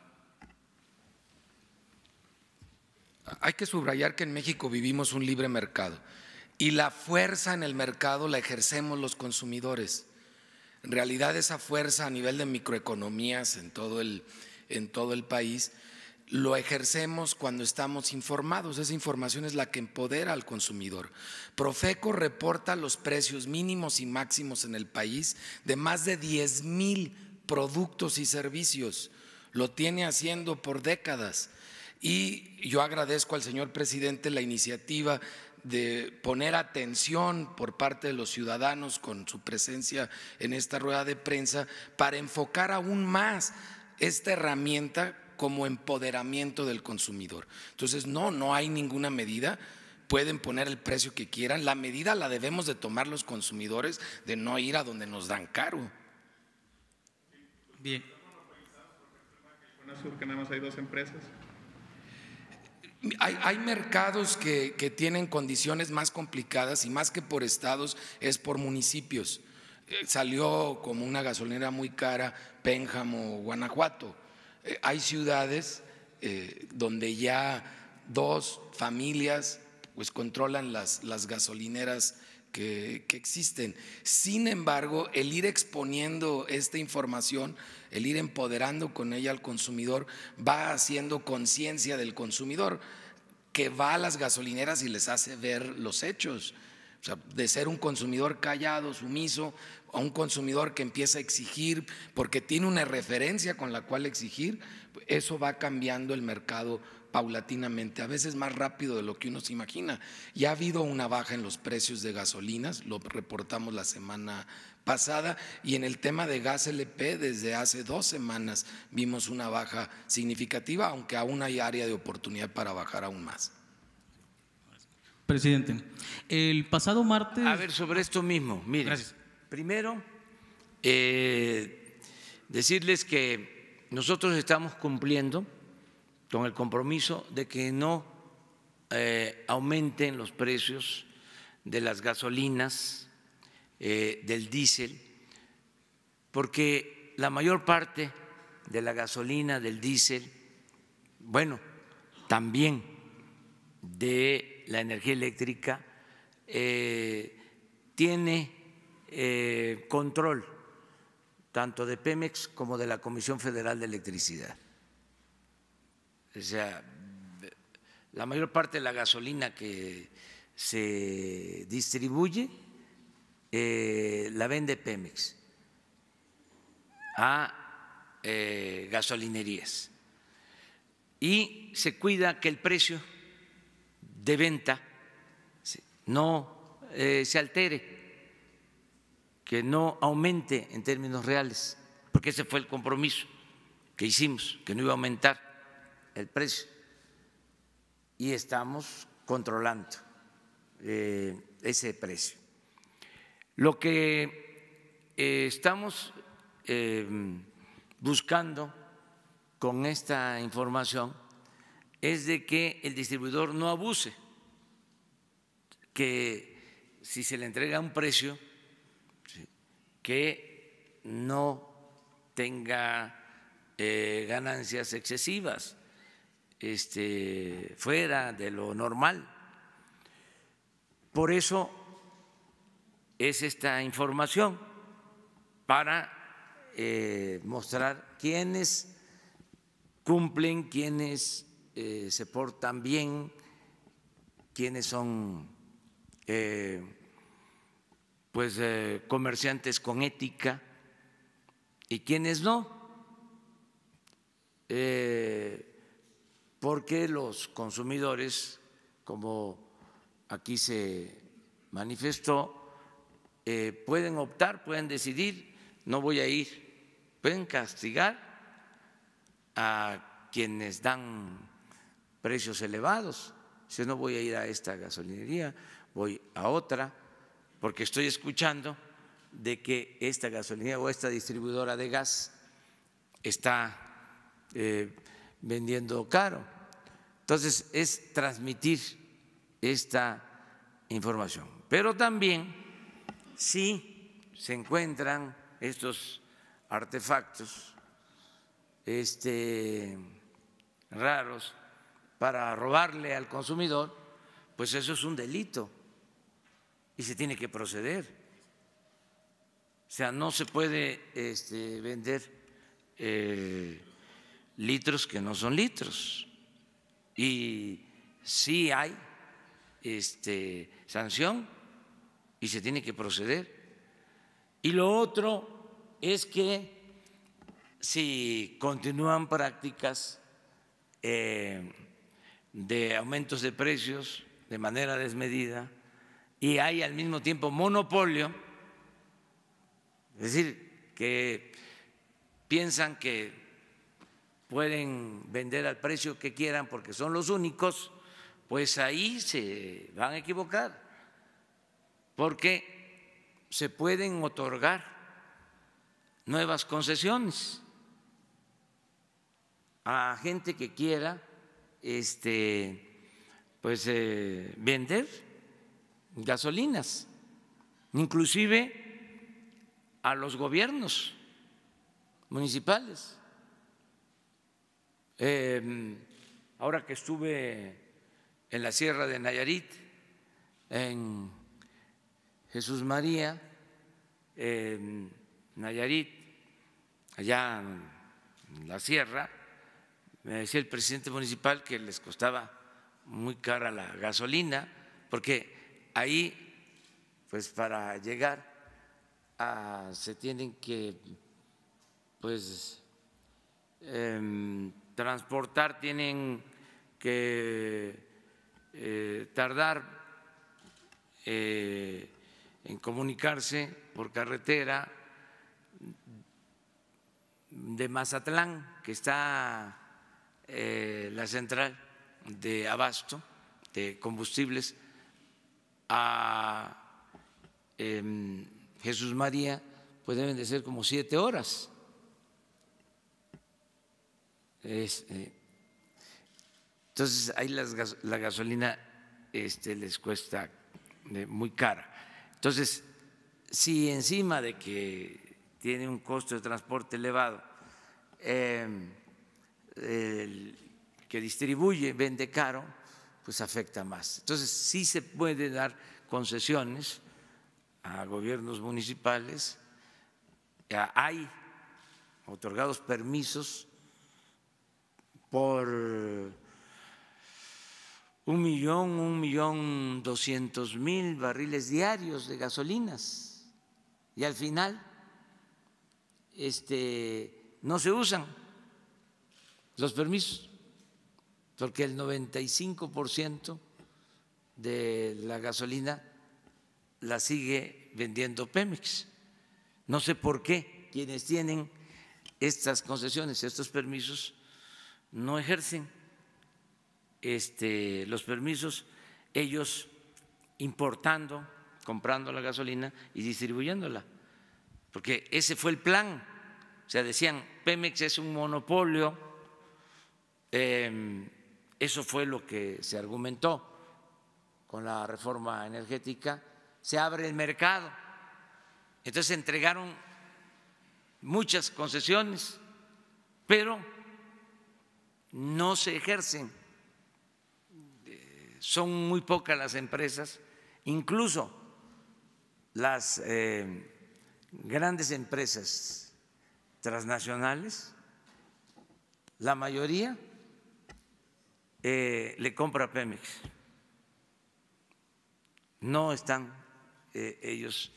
Hay que subrayar que en México vivimos un libre mercado y la fuerza en el mercado la ejercemos los consumidores. En realidad esa fuerza a nivel de microeconomías en todo el, en todo el país lo ejercemos cuando estamos informados. Esa información es la que empodera al consumidor. Profeco reporta los precios mínimos y máximos en el país de más de 10 mil productos y servicios. Lo tiene haciendo por décadas. Y yo agradezco al señor presidente la iniciativa de poner atención por parte de los ciudadanos con su presencia en esta rueda de prensa para enfocar aún más esta herramienta como empoderamiento del consumidor. Entonces, no, no hay ninguna medida pueden poner el precio que quieran, la medida la debemos de tomar los consumidores de no ir a donde nos dan caro. Bien. que nada más hay dos empresas. Hay, mercados que, tienen condiciones más complicadas y más que por estados es por municipios. Eh, salió como una gasolinera muy cara Pénjamo, Guanajuato. Eh, hay ciudades eh, donde ya dos familias pues controlan las, gasolineras que, existen. Sin embargo, el ir exponiendo esta información el ir empoderando con ella al consumidor, va haciendo conciencia del consumidor que va a las gasolineras y les hace ver los hechos. O sea, de ser un consumidor callado, sumiso, a un consumidor que empieza a exigir porque tiene una referencia con la cual exigir, eso va cambiando el mercado paulatinamente, a veces más rápido de lo que uno se imagina. Ya ha habido una baja en los precios de gasolinas, lo reportamos la semana pasada y en el tema de gas LP desde hace dos semanas vimos una baja significativa, aunque aún hay área de oportunidad para bajar aún más. Presidente, el pasado martes… A ver, sobre esto mismo, mire, primero eh, decirles que nosotros estamos cumpliendo con el compromiso de que no eh, aumenten los precios de las gasolinas, eh, del diésel, porque la mayor parte de la gasolina, del diésel, bueno, también de la energía eléctrica, eh, tiene eh, control tanto de Pemex como de la Comisión Federal de Electricidad. O sea, la mayor parte de la gasolina que se distribuye eh, la vende Pemex a eh, gasolinerías y se cuida que el precio de venta no eh, se altere, que no aumente en términos reales, porque ese fue el compromiso que hicimos, que no iba a aumentar el precio. Y estamos controlando ese precio. Lo que eh, estamos eh, buscando con esta información es de que el distribuidor no abuse, que si se le entrega un precio, que no tenga eh, ganancias excesivas, este, fuera de lo normal. Por eso es esta información para eh, mostrar quiénes cumplen, quiénes eh, se portan bien, quiénes son eh, pues comerciantes con ética y quiénes no, porque los consumidores, como aquí se manifestó, eh, pueden optar, pueden decidir, no voy a ir, pueden castigar a quienes dan precios elevados. Si no voy a ir a esta gasolinería, voy a otra, porque estoy escuchando de que esta gasolinería o esta distribuidora de gas está eh, vendiendo caro. Entonces, es transmitir esta información. Pero también si se encuentran estos artefactos este, raros para robarle al consumidor, pues eso es un delito y se tiene que proceder. O sea, no se puede este, vender eh, litros que no son litros. Y si hay este, sanción y se tiene que proceder. Y lo otro es que si continúan prácticas eh, de aumentos de precios de manera desmedida y hay al mismo tiempo monopolio, es decir, que piensan que pueden vender al precio que quieran porque son los únicos, pues ahí se van a equivocar porque se pueden otorgar nuevas concesiones a gente que quiera este, pues, eh, vender gasolinas, inclusive a los gobiernos municipales. Em, ahora que estuve en la Sierra de Nayarit, en Jesús María, Nayarit, allá en la sierra, me decía el presidente municipal que les costaba muy cara la gasolina, porque ahí, pues para llegar ah, se tienen que, pues, em, transportar, tienen que eh, tardar eh, en comunicarse por carretera de Mazatlán, que está eh, la central de abasto de combustibles, a em, Jesús María, pues deben de ser como siete horas. Este, entonces ahí la gasolina este, les cuesta eh, muy cara. Entonces, si encima de que tiene un costo de transporte elevado, em, el que distribuye vende caro, pues afecta más. Entonces, sí se puede dar concesiones a gobiernos municipales, hay otorgados permisos por un millón, un millón doscientos mil barriles diarios de gasolinas y al final este, no se usan los permisos porque el 95% de la gasolina la sigue vendiendo Pemex. No sé por qué quienes tienen estas concesiones, estos permisos, no ejercen este, los permisos, ellos importando, comprando la gasolina y distribuyéndola, porque ese fue el plan. O sea, decían, Pemex es un monopolio, em, eso fue lo que se argumentó con la reforma energética, se abre el mercado. Entonces se entregaron muchas concesiones, pero no se ejercen son muy pocas las empresas, incluso las eh, grandes empresas transnacionales, la mayoría eh, le compra Pemex. No están eh, ellos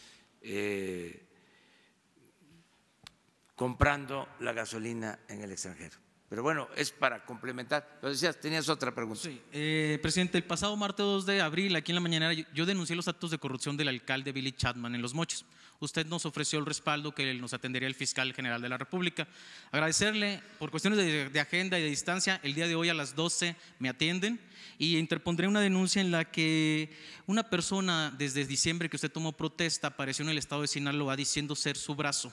comprando la gasolina en el extranjero. Pero bueno, es para complementar. Lo decías, tenías otra pregunta. Sí, eh, presidente, el pasado martes 2 de abril, aquí en la mañana, yo denuncié los actos de corrupción del alcalde Billy Chapman en Los Moches. Usted nos ofreció el respaldo que nos atendería el fiscal general de la República. Agradecerle, por cuestiones de, de agenda y de distancia, el día de hoy a las 12 me atienden y interpondré una denuncia en la que una persona desde diciembre que usted tomó protesta apareció en el estado de Sinaloa diciendo ser su brazo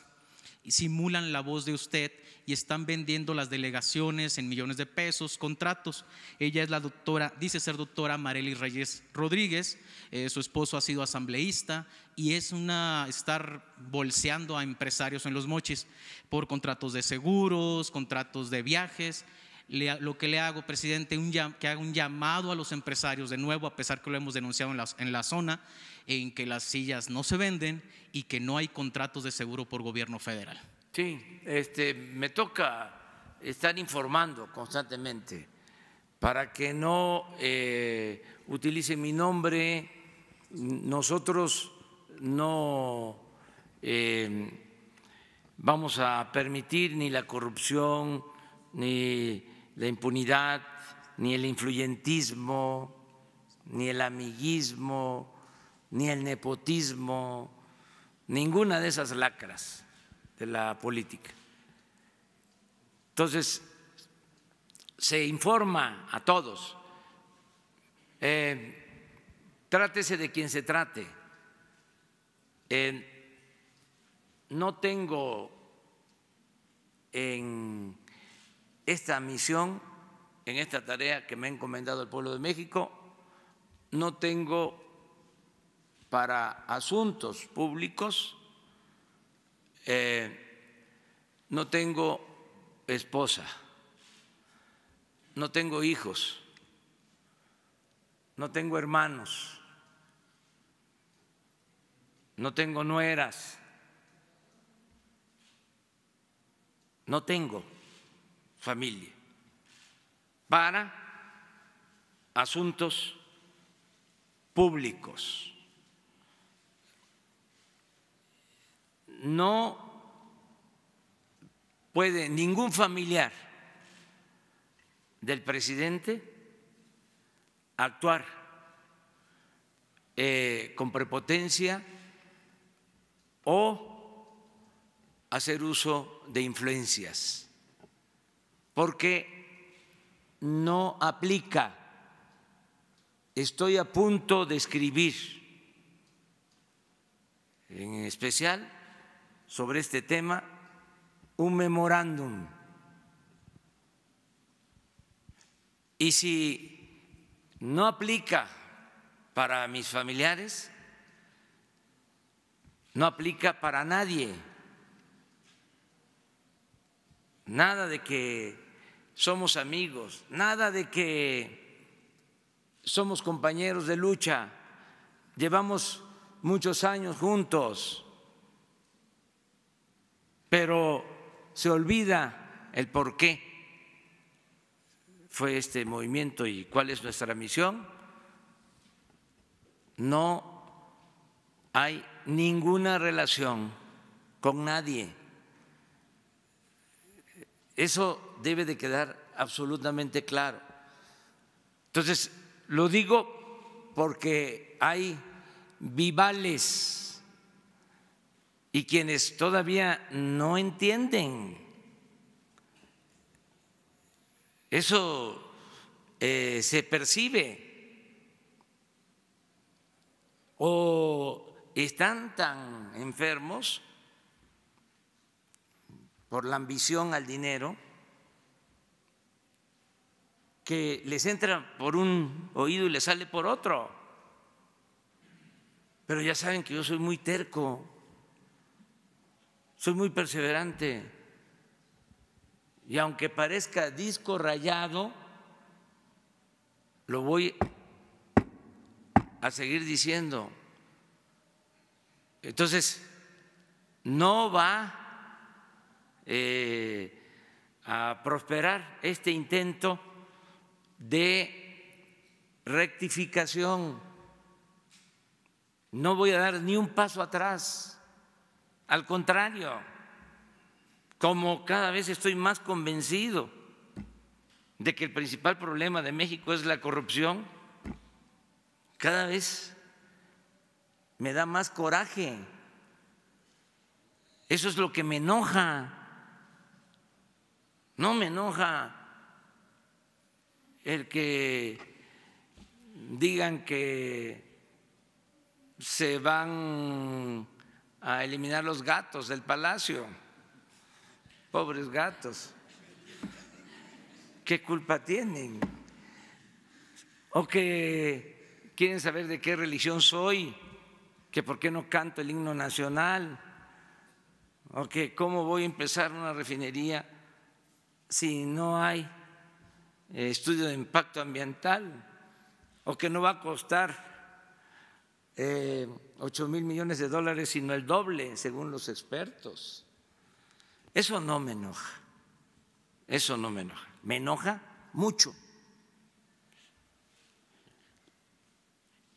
simulan la voz de usted y están vendiendo las delegaciones en millones de pesos, contratos. Ella es la doctora, dice ser doctora Marely Reyes Rodríguez, eh, su esposo ha sido asambleísta y es una estar bolseando a empresarios en los mochis por contratos de seguros, contratos de viajes. lo que le hago, presidente, un, que haga un llamado a los empresarios de nuevo, a pesar que lo hemos denunciado en en la zona, en que las sillas no se venden y que no hay contratos de seguro por gobierno federal. Sí, este, me toca estar informando constantemente para que no eh, utilicen mi nombre. Nosotros no eh, vamos a permitir ni la corrupción, ni la impunidad, ni el influyentismo, ni el amiguismo, ni el nepotismo ninguna de esas lacras de la política. Entonces, se informa a todos, eh, trátese de quien se trate. Eh, no tengo en esta misión, en esta tarea que me ha encomendado el pueblo de México, no tengo para asuntos públicos. Eh, no tengo esposa, no tengo hijos, no tengo hermanos, no tengo nueras, no tengo familia para asuntos públicos. no puede ningún familiar del presidente actuar eh, con prepotencia o hacer uso de influencias, porque no aplica. Estoy a punto de escribir, en especial sobre este tema un memorándum. Y si no aplica para mis familiares, no aplica para nadie. Nada de que somos amigos, nada de que somos compañeros de lucha, llevamos muchos años juntos pero se olvida el por qué fue este movimiento y cuál es nuestra misión. No hay ninguna relación con nadie. Eso debe de quedar absolutamente claro. Entonces, lo digo porque hay vivales y quienes todavía no entienden. Eso eh, se percibe. O están tan enfermos por la ambición al dinero que les entra por un oído y les sale por otro. Pero ya saben que yo soy muy terco soy muy perseverante y aunque parezca disco rayado, lo voy a seguir diciendo. Entonces, no va eh, a prosperar este intento de rectificación. No voy a dar ni un paso atrás. Al contrario, como cada vez estoy más convencido de que el principal problema de México es la corrupción, cada vez me da más coraje. Eso es lo que me enoja. No me enoja el que digan que se van a eliminar los gatos del palacio. Pobres gatos. ¿Qué culpa tienen? O que quieren saber de qué religión soy, que por qué no canto el himno nacional, o que cómo voy a empezar una refinería si no hay eh, estudio de impacto ambiental, o que no va a costar 8 eh, mil millones de dólares, sino el doble, según los expertos. Eso no me enoja, eso no me enoja, me enoja mucho.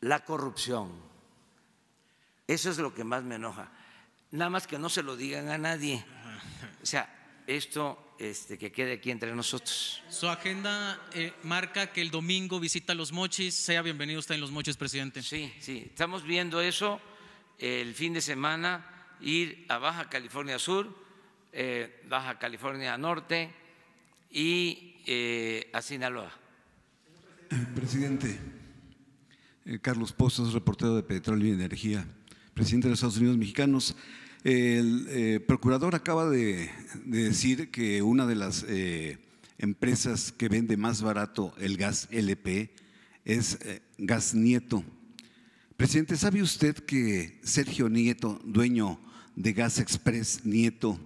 La corrupción, eso es lo que más me enoja. Nada más que no se lo digan a nadie. O sea, esto este, que quede aquí entre nosotros. Su agenda eh, marca que el domingo visita Los Mochis. Sea bienvenido usted en Los Mochis, presidente. Sí, sí, estamos viendo eso el fin de semana, ir a Baja California Sur, eh, Baja California Norte y eh, a Sinaloa. Presidente, Carlos Pozos, reportero de Petróleo y Energía, presidente de los Estados Unidos Mexicanos. El eh, procurador acaba de, decir que una de las eh, empresas que vende más barato el gas LP es eh, Gas Nieto. Presidente, ¿sabe usted que Sergio Nieto, dueño de Gas Express Nieto,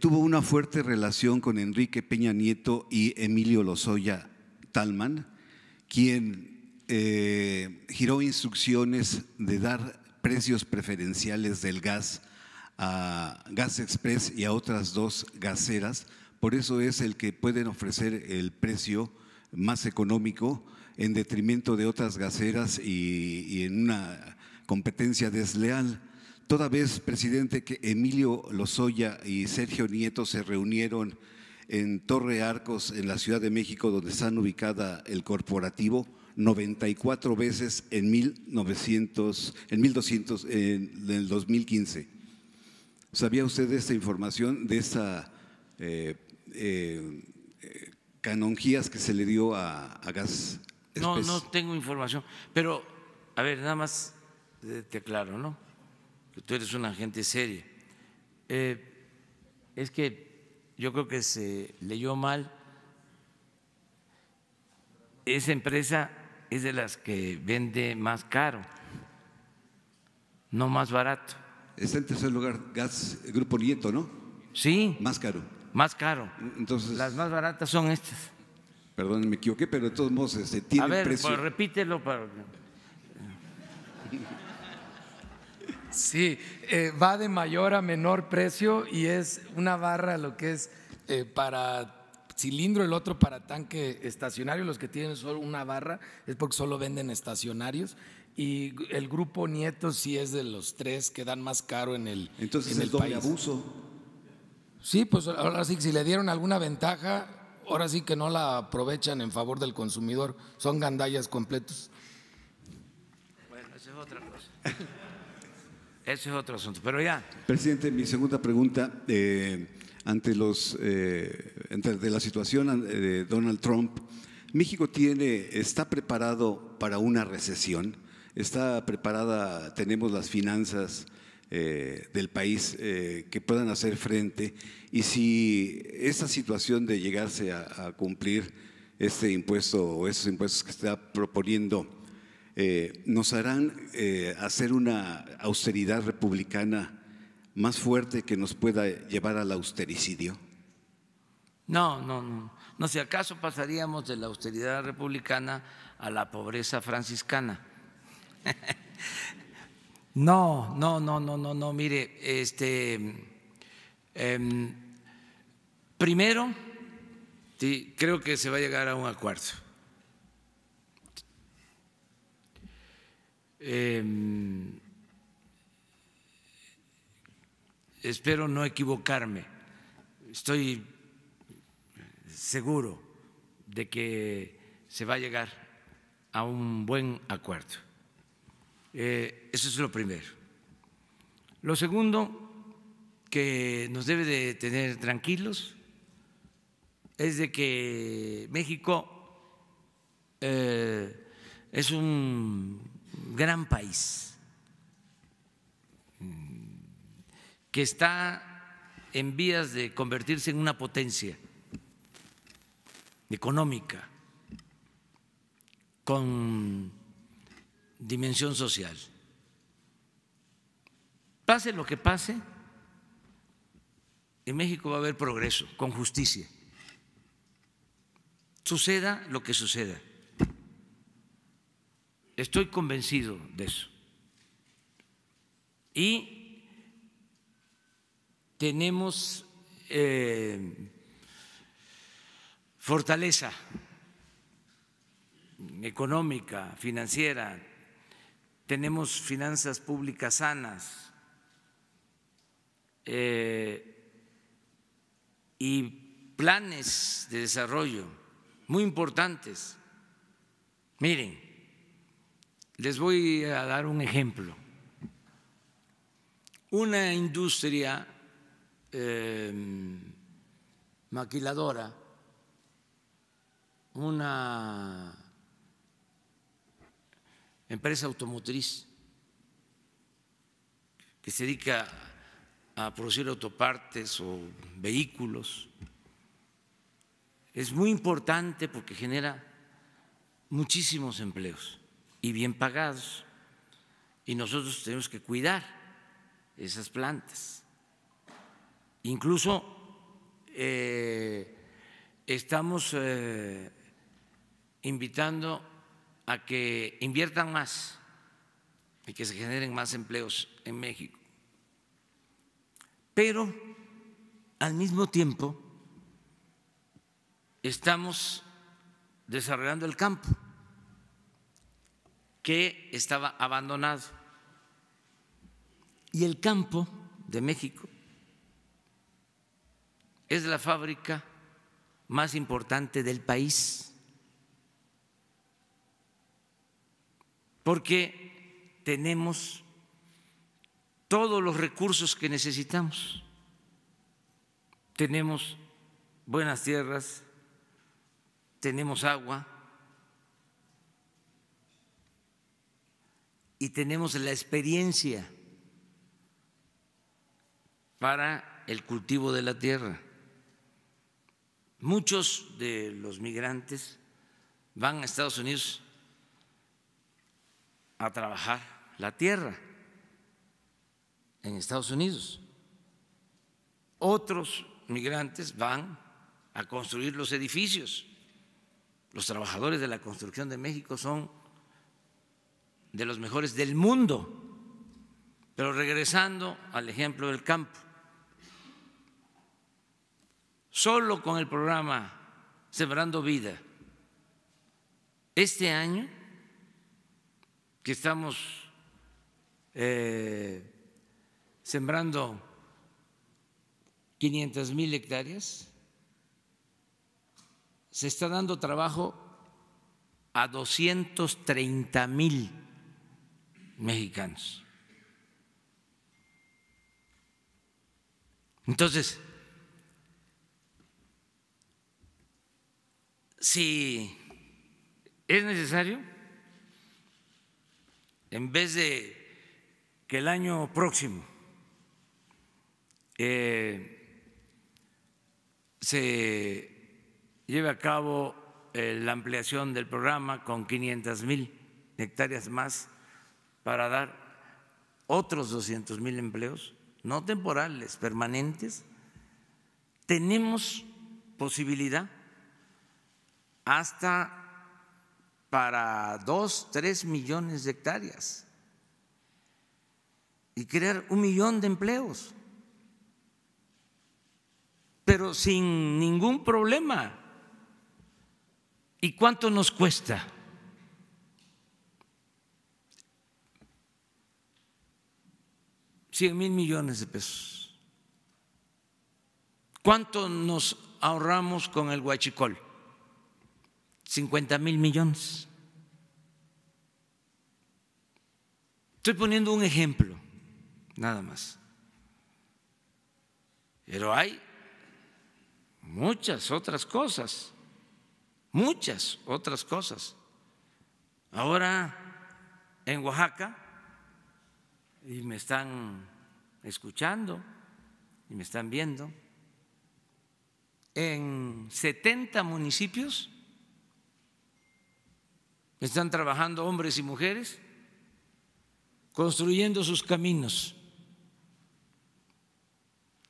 tuvo una fuerte relación con Enrique Peña Nieto y Emilio Lozoya Talman, quien giró instrucciones de dar precios preferenciales del gas a Gas Express y a otras dos gaseras. Por eso es el que pueden ofrecer el precio más económico en detrimento de otras gaseras y, en una competencia desleal. Toda vez, presidente, que Emilio Lozoya y Sergio Nieto se reunieron en Torre Arcos, en la Ciudad de México, donde están ubicada el corporativo, 94 veces en, 1900, en, 1200, en el 2015. ¿Sabía usted de esta información, de esa eh, eh, canonjías que se le dio a, gas? No, no tengo información, pero a ver, nada más eh, te aclaro, ¿no? tú eres un agente serio. es que yo creo que se leyó mal. Esa empresa es de las que vende más caro, no más barato. Está en tercer lugar Gas Grupo Nieto, ¿no? Sí. Más caro. Más caro. Entonces. Las más baratas son estas. Perdón, me equivoqué, pero de todos modos se este, tiene A ver, pues, repítelo para. Sí, eh, va de mayor a menor precio y es una barra lo que es eh, para cilindro, el otro para tanque estacionario. Los que tienen solo una barra es porque solo venden estacionarios. Y el grupo Nieto sí es de los tres que dan más caro en el Entonces el doble abuso. Sí, pues ahora sí, si le dieron alguna ventaja, ahora sí que no la aprovechan en favor del consumidor. Son gandallas completos. Bueno, eso es otra cosa. Ese es otro asunto, pero ya. Presidente, mi segunda pregunta. Eh, ante, los, eh, de la situación eh, de Donald Trump, México tiene, está preparado para una recesión, está preparada, tenemos las finanzas eh, del país que puedan hacer frente y si esa situación de llegarse a, cumplir este impuesto o esos impuestos que está proponiendo nos harán hacer una austeridad republicana más fuerte que nos pueda llevar al austericidio? No, no, no. No, si acaso pasaríamos de la austeridad republicana a la pobreza franciscana. no, no, no, no, no, no. Mire, este, em, primero, sí, creo que se va a llegar a un acuerdo. Em, espero no equivocarme, estoy seguro de que se va a llegar a un buen acuerdo. Eh, eso es lo primero. Lo segundo que nos debe de tener tranquilos es de que México eh, es un gran país que está en vías de convertirse en una potencia económica con dimensión social. Pase lo que pase, en México va a haber progreso con justicia. Suceda lo que suceda. Estoy convencido de eso. Y tenemos eh, fortaleza económica, financiera, tenemos finanzas públicas sanas eh, y planes de desarrollo muy importantes. Miren, les voy a dar un ejemplo. Una industria Em, maquiladora, una empresa automotriz que se dedica a producir autopartes o vehículos. Es muy importante porque genera muchísimos empleos y bien pagados. Y nosotros tenemos que cuidar esas plantas. Incluso eh, estamos eh, invitando a que inviertan más y que se generen más empleos en México. Pero al mismo tiempo estamos desarrollando el campo que estaba abandonado. Y el campo de México es la fábrica más importante del país, porque tenemos todos los recursos que necesitamos. Tenemos buenas tierras, tenemos agua y tenemos la experiencia para el cultivo de la tierra. Muchos de los migrantes van a Estados Unidos a trabajar la tierra en Estados Unidos. Otros migrantes van a construir los edificios. Los trabajadores de la construcción de México son de los mejores del mundo. Pero regresando al ejemplo del campo, solo con el programa Sembrando Vida, este año que estamos eh, sembrando 500 mil hectáreas, se está dando trabajo a 230 mil mexicanos. Entonces, si es necesario, en vez de que el año próximo eh, se lleve a cabo eh, la ampliación del programa con 500 mil hectáreas más para dar otros 200 mil empleos, no temporales, permanentes, tenemos posibilidad hasta para dos, tres millones de hectáreas y crear un millón de empleos, pero sin ningún problema. ¿Y cuánto nos cuesta? Cien mil millones de pesos. ¿Cuánto nos ahorramos con el huachicol? 50 mil millones. Estoy poniendo un ejemplo, nada más. Pero hay muchas otras cosas, muchas otras cosas. Ahora en Oaxaca, y me están escuchando, y me están viendo, en 70 municipios están trabajando hombres y mujeres construyendo sus caminos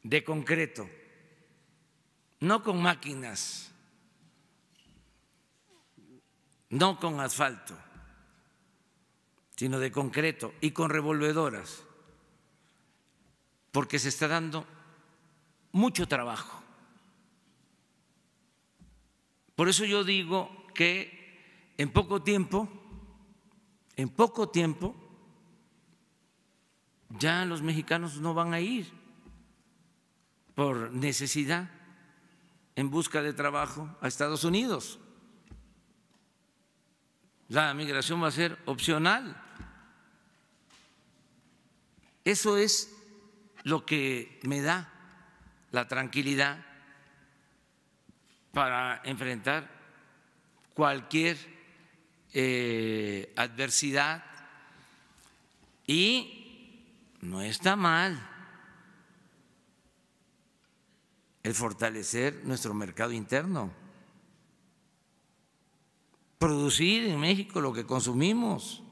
de concreto, no con máquinas, no con asfalto, sino de concreto y con revolvedoras, porque se está dando mucho trabajo. Por eso yo digo que en poco tiempo, en poco tiempo, ya los mexicanos no van a ir por necesidad en busca de trabajo a Estados Unidos. La migración va a ser opcional. Eso es lo que me da la tranquilidad para enfrentar cualquier eh, adversidad y no está mal el fortalecer nuestro mercado interno, producir en México lo que consumimos.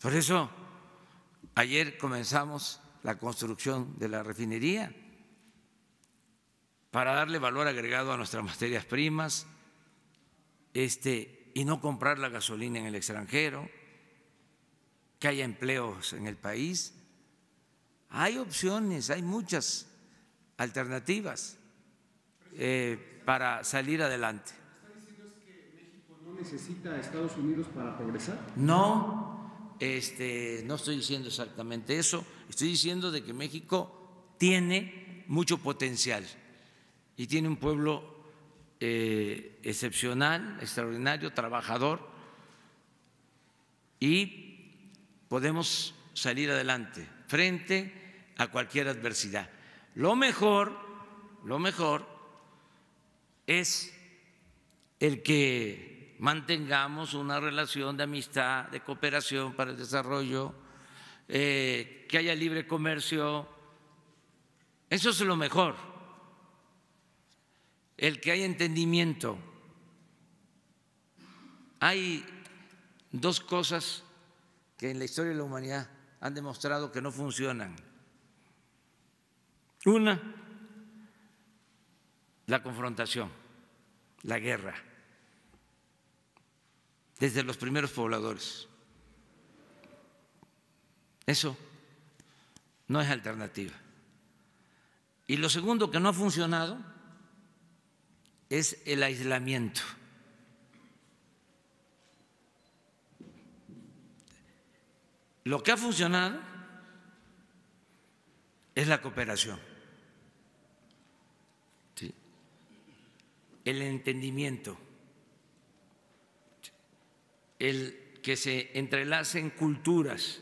Por eso ayer comenzamos la construcción de la refinería para darle valor agregado a nuestras materias primas, este, y no comprar la gasolina en el extranjero, que haya empleos en el país. Hay opciones, hay muchas alternativas eh, para salir adelante. ¿Está diciendo que México no necesita a Estados Unidos para progresar? No, este, no estoy diciendo exactamente eso. Estoy diciendo de que México tiene mucho potencial y tiene un pueblo eh, excepcional, extraordinario, trabajador, y podemos salir adelante frente a cualquier adversidad. Lo mejor, lo mejor es el que mantengamos una relación de amistad, de cooperación para el desarrollo, eh, que haya libre comercio. Eso es lo mejor el que hay entendimiento. Hay dos cosas que en la historia de la humanidad han demostrado que no funcionan. Una, la confrontación, la guerra, desde los primeros pobladores. Eso no es alternativa. Y lo segundo que no ha funcionado es el aislamiento. Lo que ha funcionado es la cooperación, el entendimiento, el que se entrelacen culturas.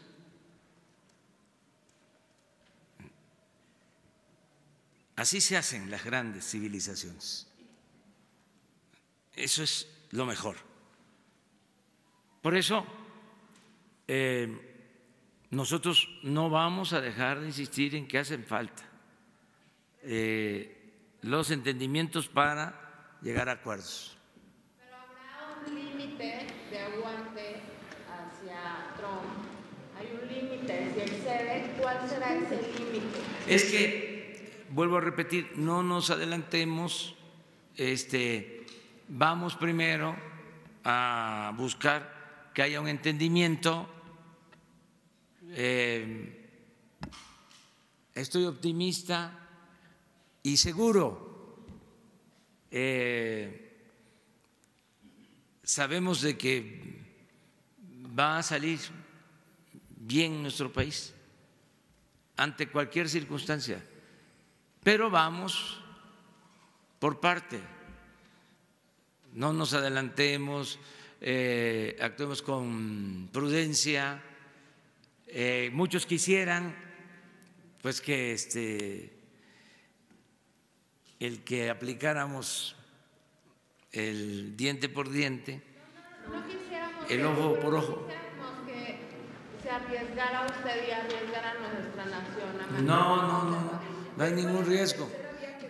Así se hacen las grandes civilizaciones. Eso es lo mejor. Por eso, eh, nosotros no vamos a dejar de insistir en que hacen falta eh, los entendimientos para llegar a acuerdos. Pero habrá un límite de aguante hacia Trump. Hay un límite. Si excede, ¿cuál será ese límite? Es que, vuelvo a repetir, no nos adelantemos. Este, vamos primero a buscar que haya un entendimiento. Eh, estoy optimista y seguro. Eh, sabemos de que va a salir bien nuestro país ante cualquier circunstancia, pero vamos por parte no nos adelantemos, eh, actuemos con prudencia. Eh, muchos quisieran pues que este, el que aplicáramos el diente por diente, el ojo por ojo. usted y nuestra nación. no, no, no, no hay ningún riesgo.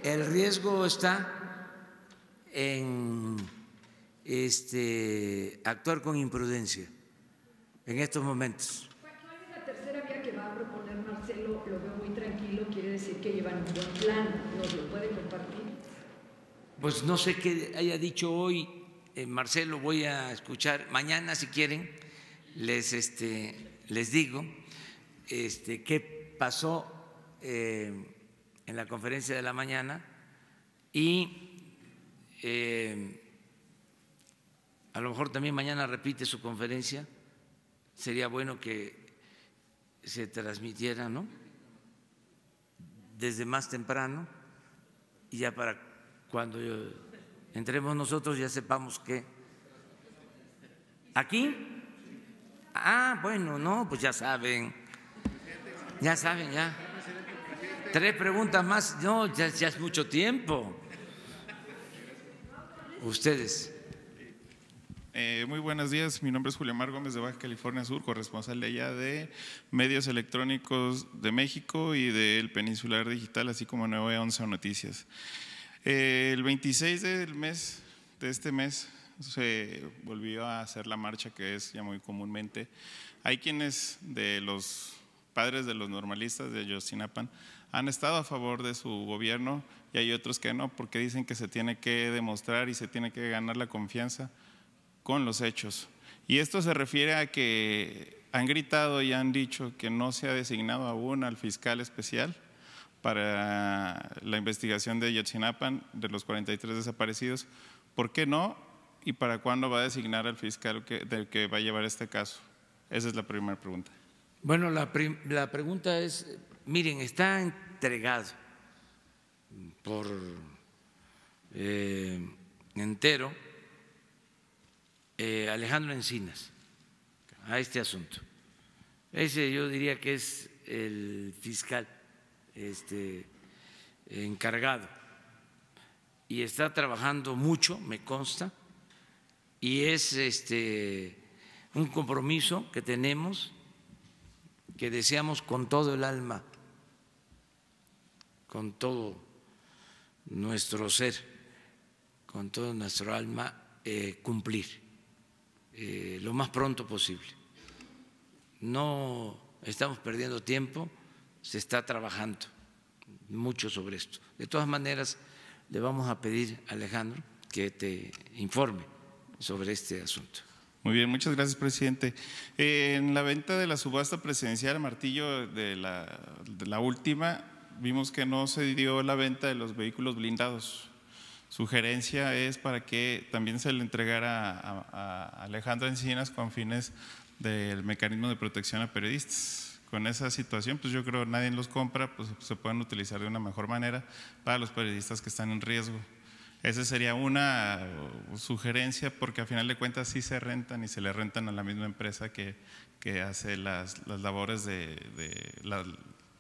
El riesgo está en este, actuar con imprudencia en estos momentos. ¿Cuál es la tercera vía que va a proponer Marcelo, lo veo muy tranquilo, quiere decir que llevan un buen plan, ¿nos lo puede compartir? Pues no sé qué haya dicho hoy, eh, Marcelo, voy a escuchar mañana si quieren, les, este, les digo este, qué pasó eh, en la conferencia de la mañana y eh, a lo mejor también mañana repite su conferencia. Sería bueno que se transmitiera, ¿no? Desde más temprano y ya para cuando entremos nosotros ya sepamos que aquí ah bueno no pues ya saben ya saben ya tres preguntas más no ya es mucho tiempo ustedes. Eh, muy buenos días, mi nombre es Julio Mar Gómez de Baja California Sur, corresponsal de allá de Medios Electrónicos de México y del Peninsular Digital, así como 911 Noticias. Eh, el 26 del mes, de este mes, se volvió a hacer la marcha que es ya muy comúnmente. Hay quienes de los padres de los normalistas de Yostinapan han estado a favor de su gobierno y hay otros que no, porque dicen que se tiene que demostrar y se tiene que ganar la confianza con los hechos. Y esto se refiere a que han gritado y han dicho que no se ha designado aún al fiscal especial para la investigación de Yotzinapan, de los 43 desaparecidos. ¿Por qué no? ¿Y para cuándo va a designar al fiscal que, del que va a llevar este caso? Esa es la primera pregunta. Bueno, la, la pregunta es miren, está entregado por eh, entero eh, Alejandro Encinas a este asunto. Ese yo diría que es el fiscal este, encargado y está trabajando mucho, me consta, y es este, un compromiso que tenemos, que deseamos con todo el alma con todo nuestro ser, con todo nuestro alma, eh, cumplir eh, lo más pronto posible. No estamos perdiendo tiempo, se está trabajando mucho sobre esto. De todas maneras, le vamos a pedir a Alejandro que te informe sobre este asunto. Muy bien, muchas gracias, presidente. Eh, en la venta de la subasta presidencial, Martillo, de la última, vimos que no se dio la venta de los vehículos blindados. Sugerencia es para que también se le entregara a, a Alejandra Encinas con fines del mecanismo de protección a periodistas. Con esa situación, pues yo creo que nadie los compra, pues se pueden utilizar de una mejor manera para los periodistas que están en riesgo. Esa sería una sugerencia porque a final de cuentas sí se rentan y se le rentan a la misma empresa que, que hace las, las labores de, de la,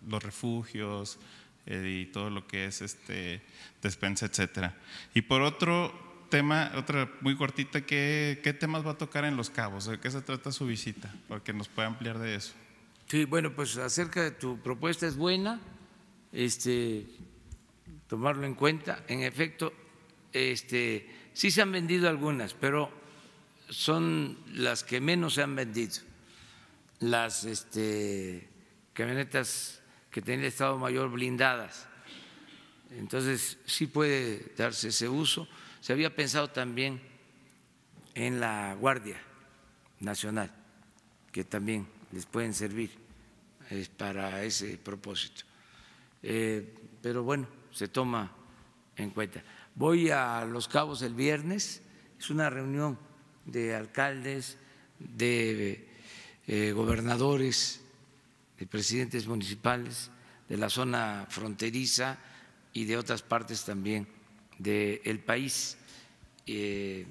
los refugios eh, y todo lo que es este despensa, etcétera. Y por otro tema, otra muy cortita, ¿qué, temas va a tocar en Los Cabos? ¿De qué se trata su visita? Para que nos pueda ampliar de eso. Sí, bueno, pues acerca de tu propuesta es buena, este, tomarlo en cuenta. En efecto, este, sí se han vendido algunas, pero son las que menos se han vendido. Las este, camionetas que tenía el Estado Mayor blindadas. Entonces, sí puede darse ese uso. Se había pensado también en la Guardia Nacional, que también les pueden servir para ese propósito. Eh, pero bueno, se toma en cuenta. Voy a Los Cabos el viernes, es una reunión de alcaldes, de eh, gobernadores presidentes municipales de la zona fronteriza y de otras partes también del país. Eh,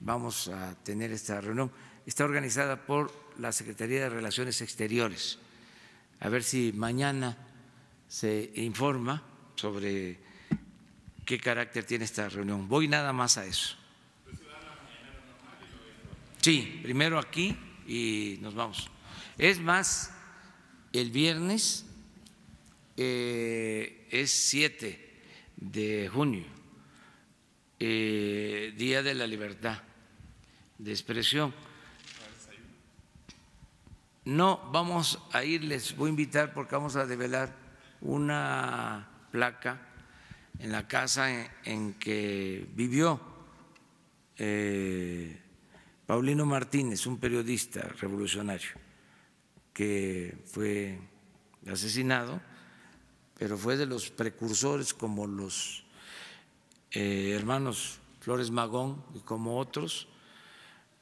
vamos a tener esta reunión. Está organizada por la Secretaría de Relaciones Exteriores. A ver si mañana se informa sobre qué carácter tiene esta reunión. Voy nada más a eso. Sí, primero aquí y nos vamos. Es más, el viernes eh, es 7 de junio, eh, Día de la Libertad de Expresión. No, vamos a irles, voy a invitar porque vamos a develar una placa en la casa en, que vivió eh, Paulino Martínez, un periodista revolucionario que fue asesinado, pero fue de los precursores como los eh, hermanos Flores Magón y como otros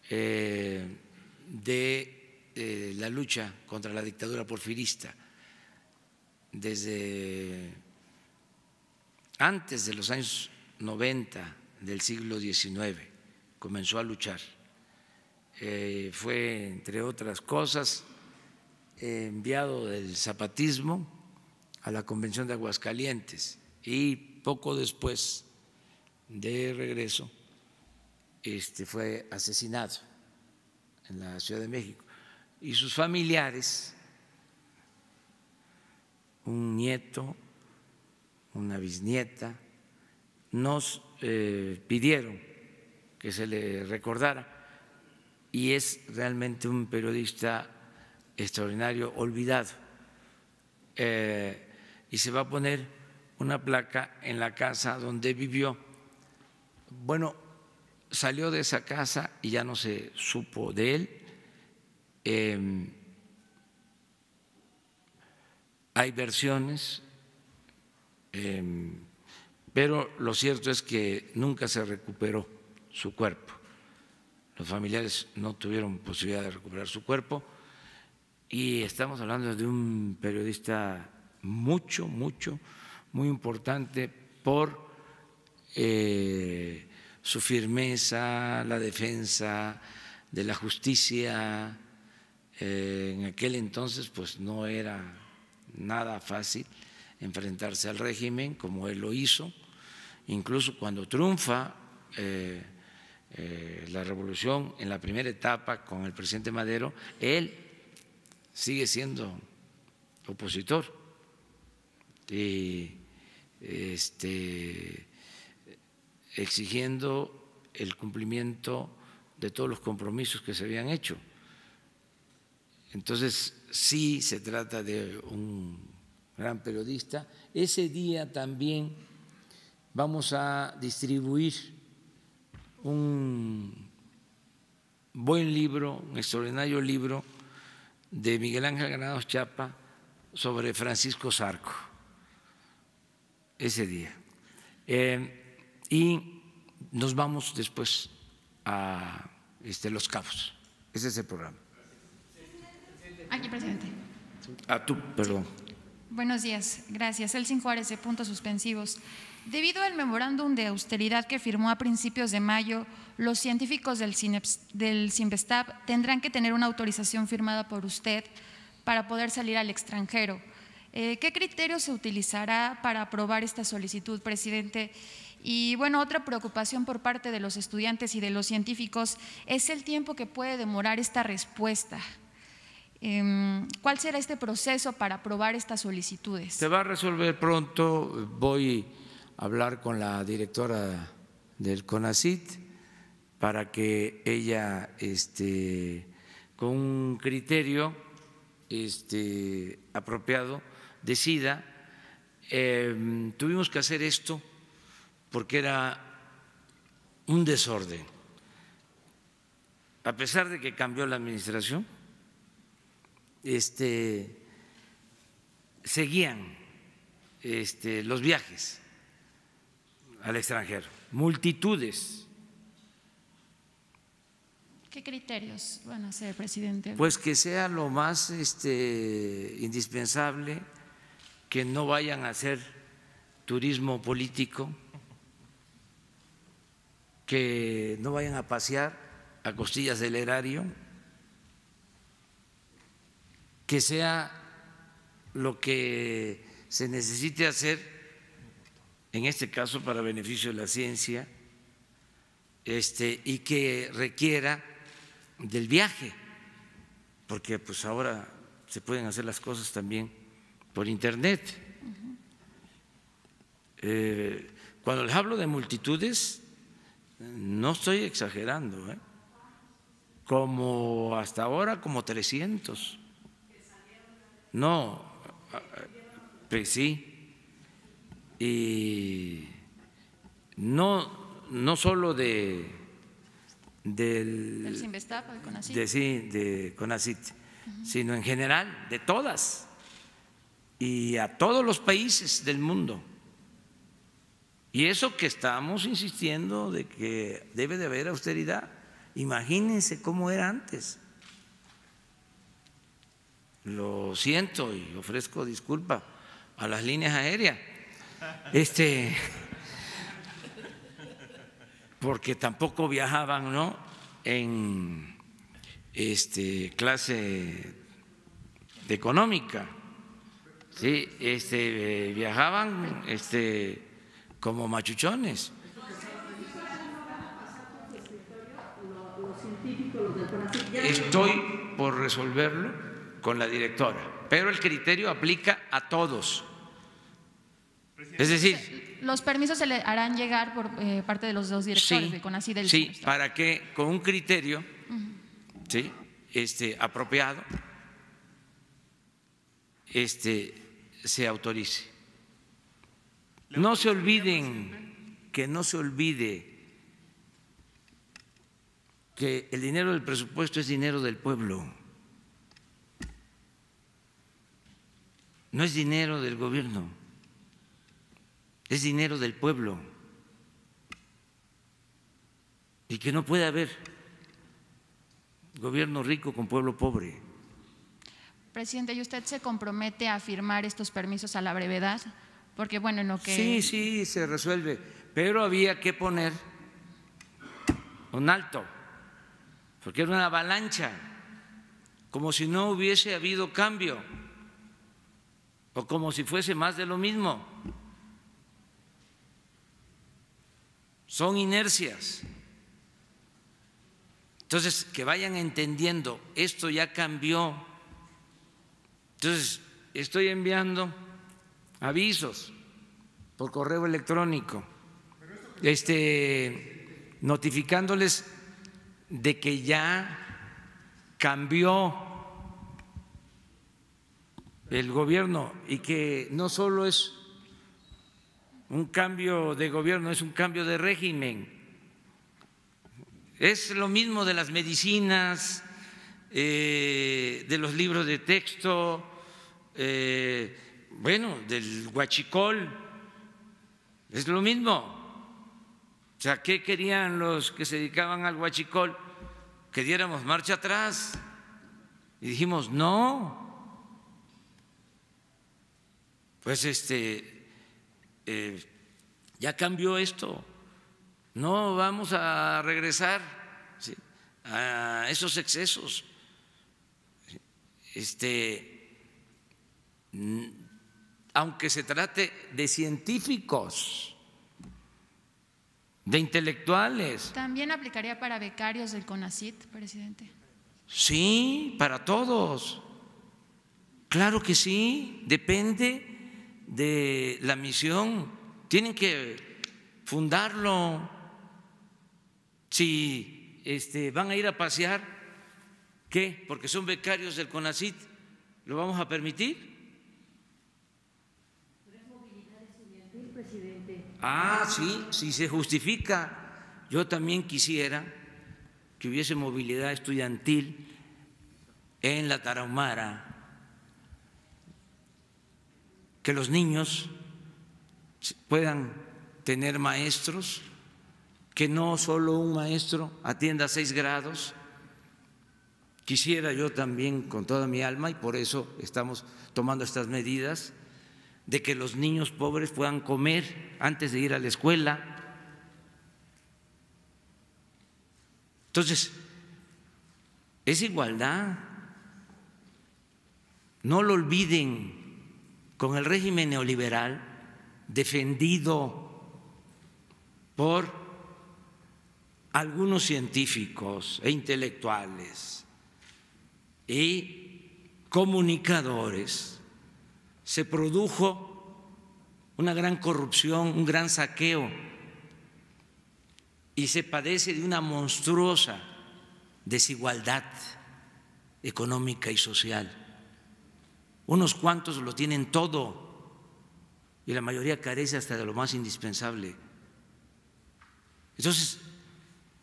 eh, de eh, la lucha contra la dictadura porfirista desde antes de los años 90 del siglo XIX comenzó a luchar. fue, entre otras cosas, enviado del zapatismo a la Convención de Aguascalientes y poco después de regreso este, fue asesinado en la Ciudad de México. Y sus familiares, un nieto, una bisnieta, nos eh, pidieron que se le recordara y es realmente un periodista extraordinario olvidado. Eh, y se va a poner una placa en la casa donde vivió. Bueno, salió de esa casa y ya no se supo de él. Em, hay versiones, em, pero lo cierto es que nunca se recuperó su cuerpo. Los familiares no tuvieron posibilidad de recuperar su cuerpo y estamos hablando de un periodista mucho, mucho, muy importante por eh, su firmeza, la defensa de la justicia. Eh, en aquel entonces, pues no era nada fácil enfrentarse al régimen como él lo hizo. Incluso cuando triunfa eh, la revolución en la primera etapa con el presidente Madero, él sigue siendo opositor. Y, este, exigiendo el cumplimiento de todos los compromisos que se habían hecho. Entonces, sí se trata de un gran periodista. Ese día también vamos a distribuir un buen libro, un extraordinario libro de Miguel Ángel Granados Chapa sobre Francisco Zarco ese día. Eh, y nos vamos después a este, Los Cabos. Ese es el programa. Aquí, presidente. A ah, tú, perdón. Buenos días, gracias. el Juárez de Puntos Suspensivos. Debido al memorándum de austeridad que firmó a principios de mayo los científicos del, Cineps, tendrán que tener una autorización firmada por usted para poder salir al extranjero. Eh, ¿Qué criterio se utilizará para aprobar esta solicitud, presidente? Y bueno, otra preocupación por parte de los estudiantes y de los científicos es el tiempo que puede demorar esta respuesta. Em, ¿Cuál será este proceso para aprobar estas solicitudes? Se va a resolver pronto. Voy a hablar con la directora del CONACIT para que ella, este, con un criterio este, apropiado, decida. Em, tuvimos que hacer esto porque era un desorden. A pesar de que cambió la administración, este, seguían los viajes al extranjero, multitudes ¿Qué criterios van a ser, presidente? Pues que sea lo más este, indispensable, que no vayan a hacer turismo político, que no vayan a pasear a costillas del erario, que sea lo que se necesite hacer, en este caso para beneficio de la ciencia, este, y que requiera del viaje, porque pues ahora se pueden hacer las cosas también por internet. Eh, cuando les hablo de multitudes, no estoy exagerando, ¿eh? como hasta ahora, como 300. No, pues sí. Y no, no solo de del, del de Conacit, sí, de Conacit sino en general de todas y a todos los países del mundo. Y eso que estamos insistiendo de que debe de haber austeridad, imagínense cómo era antes. Lo siento y ofrezco disculpa a las líneas aéreas. Este porque tampoco viajaban ¿no? en este, clase de económica, ¿sí? este, eh, viajaban este, como machuchones. Estoy por resolverlo con la directora, pero el criterio aplica a todos. Es decir, los permisos se le harán llegar por eh, parte de los dos directores con de del del Sí, para que con un criterio ¿sí? este, apropiado este, se autorice. No se olviden, que no se olvide que el dinero del presupuesto es dinero del pueblo, no es dinero del gobierno es dinero del pueblo y que no puede haber gobierno rico con pueblo pobre. Presidente, ¿y usted se compromete a firmar estos permisos a la brevedad? Porque bueno, en lo que… Sí, sí, se resuelve, pero había que poner un alto, porque era una avalancha, como si no hubiese habido cambio o como si fuese más de lo mismo. son inercias. Entonces, que vayan entendiendo, esto ya cambió. Entonces, estoy enviando avisos por correo electrónico, este, notificándoles de que ya cambió el gobierno y que no solo es un cambio de gobierno, es un cambio de régimen. Es lo mismo de las medicinas, eh, de los libros de texto, eh, bueno, del guachicol. es lo mismo. O sea, ¿qué querían los que se dedicaban al guachicol Que diéramos marcha atrás. Y dijimos, no. Pues este, eh, ya cambió esto, no vamos a regresar a esos excesos. Este, aunque se trate de científicos, de intelectuales. ¿También aplicaría para becarios del CONACIT, presidente? Sí, para todos. Claro que sí, depende de la misión, tienen que fundarlo. Si este, van a ir a pasear, ¿qué? Porque son becarios del CONACIT, ¿lo vamos a permitir? Ah, sí, si se justifica. Yo también quisiera que hubiese movilidad estudiantil en la Tarahumara que los niños puedan tener maestros, que no solo un maestro atienda seis grados. Quisiera yo también con toda mi alma, y por eso estamos tomando estas medidas, de que los niños pobres puedan comer antes de ir a la escuela. Entonces, es igualdad. No lo olviden con el régimen neoliberal defendido por algunos científicos e intelectuales y comunicadores, se produjo una gran corrupción, un gran saqueo y se padece de una monstruosa desigualdad económica y social. Unos cuantos lo tienen todo y la mayoría carece hasta de lo más indispensable. Entonces,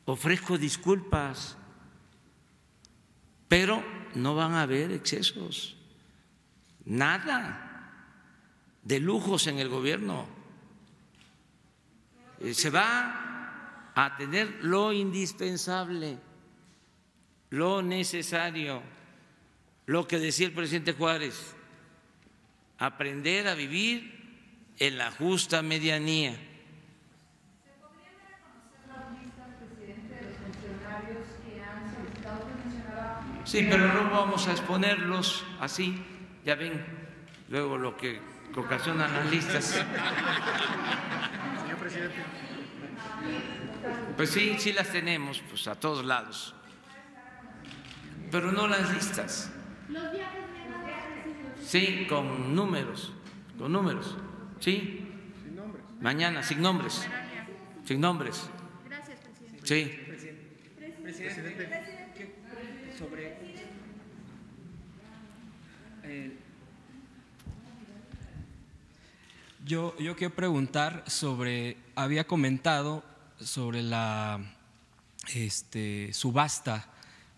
ofrezco disculpas, pero no van a haber excesos, nada de lujos en el gobierno. Eh, se va a tener lo indispensable, lo necesario, lo que decía el presidente Juárez, aprender a vivir en la justa medianía. Sí, pero no vamos a exponerlos así, ya ven, luego lo que ocasionan las listas. Señor presidente. Pues sí, sí las tenemos, pues a todos lados. Pero no las listas. Sí, con números, con números. ¿Sí? Sin nombres. Mañana, sin nombres. Sin nombres. Gracias, presidente. Sí. Presidente, sobre yo, quiero preguntar sobre, había comentado sobre la este, subasta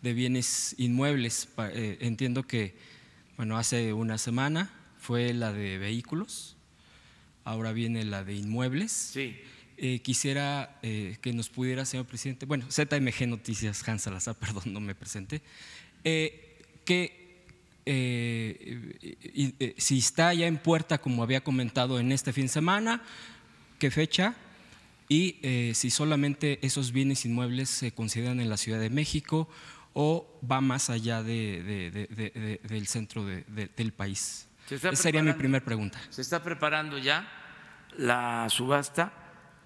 de bienes inmuebles. Eh, entiendo que bueno, hace una semana fue la de vehículos, ahora viene la de inmuebles. Sí. Eh, quisiera eh, que nos pudiera, señor presidente, bueno, ZMG Noticias, Hans Salazar, perdón, no me presenté, eh, que si está ya en puerta, como había comentado en este fin de semana, qué fecha y si solamente esos bienes inmuebles se consideran en la Ciudad de México o va más allá del centro del país? Esa sería mi primera pregunta. Se está preparando ya la subasta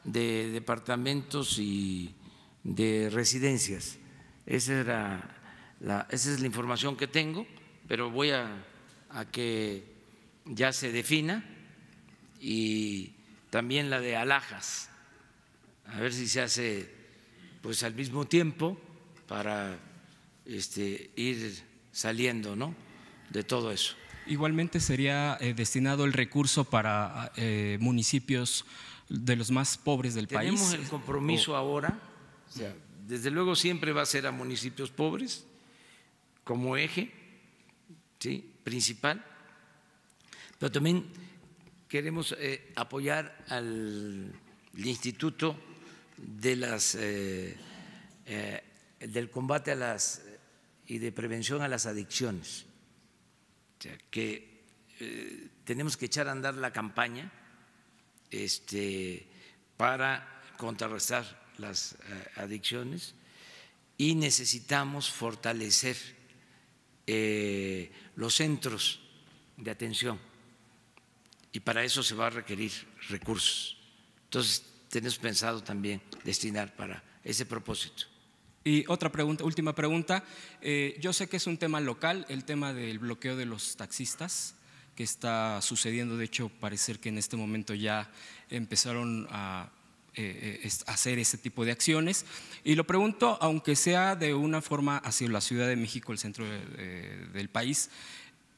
de departamentos y de residencias. Esa, es la información que tengo, pero voy a, que ya se defina y también la de Alajas, a ver si se hace pues al mismo tiempo para este, ir saliendo ¿no? de todo eso. Igualmente sería eh, destinado el recurso para eh, municipios de los más pobres del país. Tenemos el compromiso ahora, desde luego siempre va a ser a municipios pobres como eje principal, pero también queremos eh, apoyar al Instituto de las, del Combate a las y de prevención a las adicciones. que eh, tenemos que echar a andar la campaña este, para contrarrestar las eh, adicciones y necesitamos fortalecer eh, los centros de atención y para eso se va a requerir recursos. Entonces, tenemos pensado también destinar para ese propósito. Y otra pregunta, última pregunta. Eh, yo sé que es un tema local, el tema del bloqueo de los taxistas que está sucediendo. De hecho, parece que en este momento ya empezaron a eh, eh, hacer ese tipo de acciones. Y lo pregunto, aunque sea de una forma hacia la Ciudad de México, el centro del país,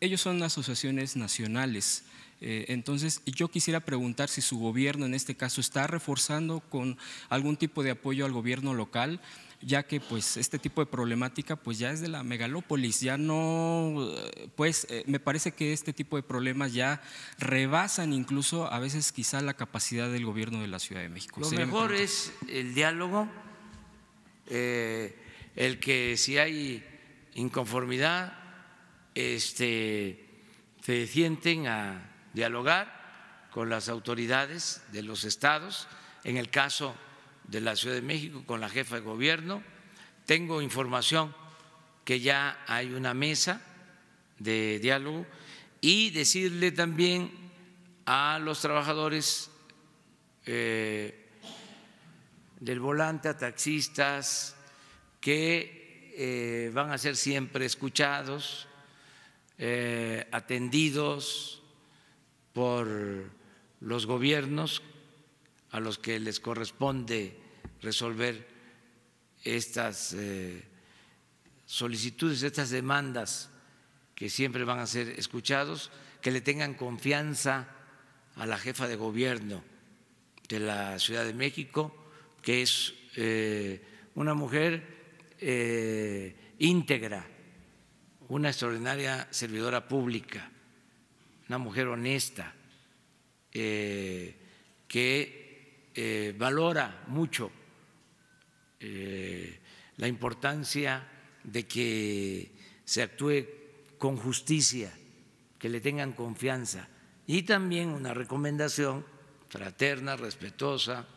ellos son asociaciones nacionales. entonces, yo quisiera preguntar si su gobierno en este caso está reforzando con algún tipo de apoyo al gobierno local ya que pues este tipo de problemática pues ya es de la megalópolis, ya no, eh, pues eh, me parece que este tipo de problemas ya rebasan incluso a veces quizá la capacidad del gobierno de la Ciudad de México. Lo mejor es el diálogo, eh, el que si hay inconformidad, este, se sienten a dialogar con las autoridades de los estados, en el caso de la Ciudad de México, con la jefa de gobierno. Tengo información que ya hay una mesa de diálogo y decirle también a los trabajadores eh, del volante, a taxistas, que eh, van a ser siempre escuchados, eh, atendidos por los gobiernos a los que les corresponde resolver estas eh, solicitudes, estas demandas que siempre van a ser escuchados, que le tengan confianza a la jefa de gobierno de la Ciudad de México, que es eh, una mujer eh, íntegra, una extraordinaria servidora pública, una mujer honesta, que eh, valora mucho eh, la importancia de que se actúe con justicia, que le tengan confianza y también una recomendación fraterna, respetuosa,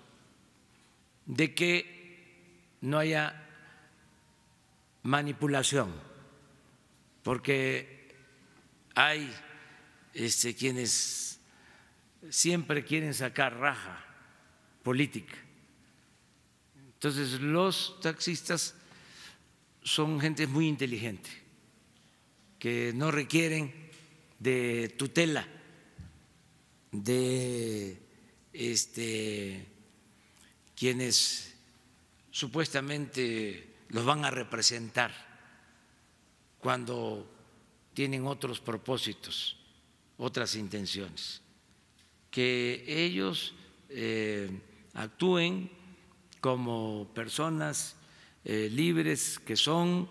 de que no haya manipulación, porque hay este, quienes siempre quieren sacar raja política. Entonces, los taxistas son gente muy inteligente, que no requieren de tutela, de este, quienes supuestamente los van a representar cuando tienen otros propósitos, otras intenciones, que ellos eh, actúen como personas eh, libres que son,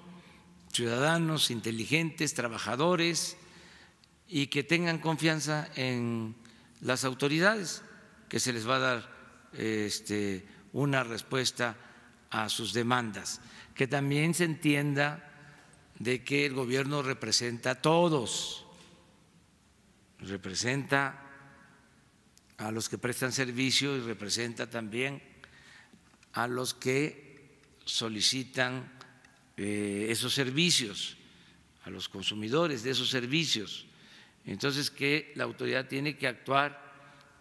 ciudadanos inteligentes, trabajadores y que tengan confianza en las autoridades, que se les va a dar este, una respuesta a sus demandas, que también se entienda de que el gobierno representa a todos, representa a los que prestan servicio y representa también a los que solicitan eh, esos servicios, a los consumidores de esos servicios. Entonces, que la autoridad tiene que actuar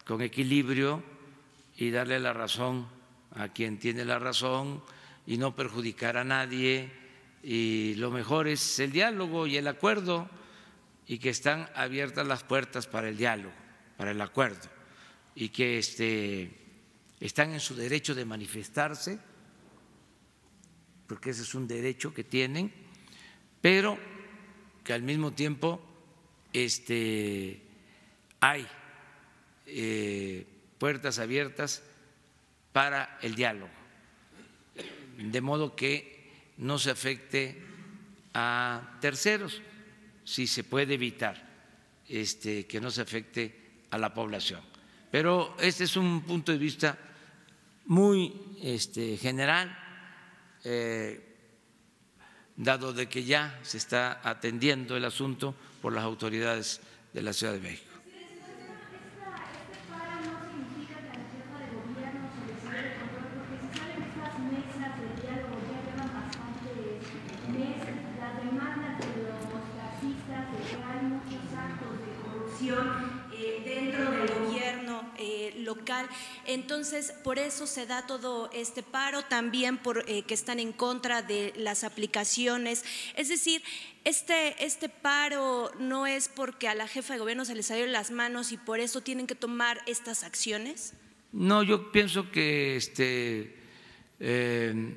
con equilibrio y darle la razón a quien tiene la razón y no perjudicar a nadie. Y lo mejor es el diálogo y el acuerdo y que están abiertas las puertas para el diálogo, para el acuerdo y que este, están en su derecho de manifestarse, porque ese es un derecho que tienen, pero que al mismo tiempo este, hay eh, puertas abiertas para el diálogo, de modo que no se afecte a terceros, si se puede evitar este, que no se afecte a la población. Pero este es un punto de vista muy este, general, eh, dado de que ya se está atendiendo el asunto por las autoridades de la Ciudad de México. local. Entonces, por eso se da todo este paro, también por eh, que están en contra de las aplicaciones. Es decir, este, este paro no es porque a la jefa de gobierno se le salieron las manos y por eso tienen que tomar estas acciones. No, yo pienso que este, eh,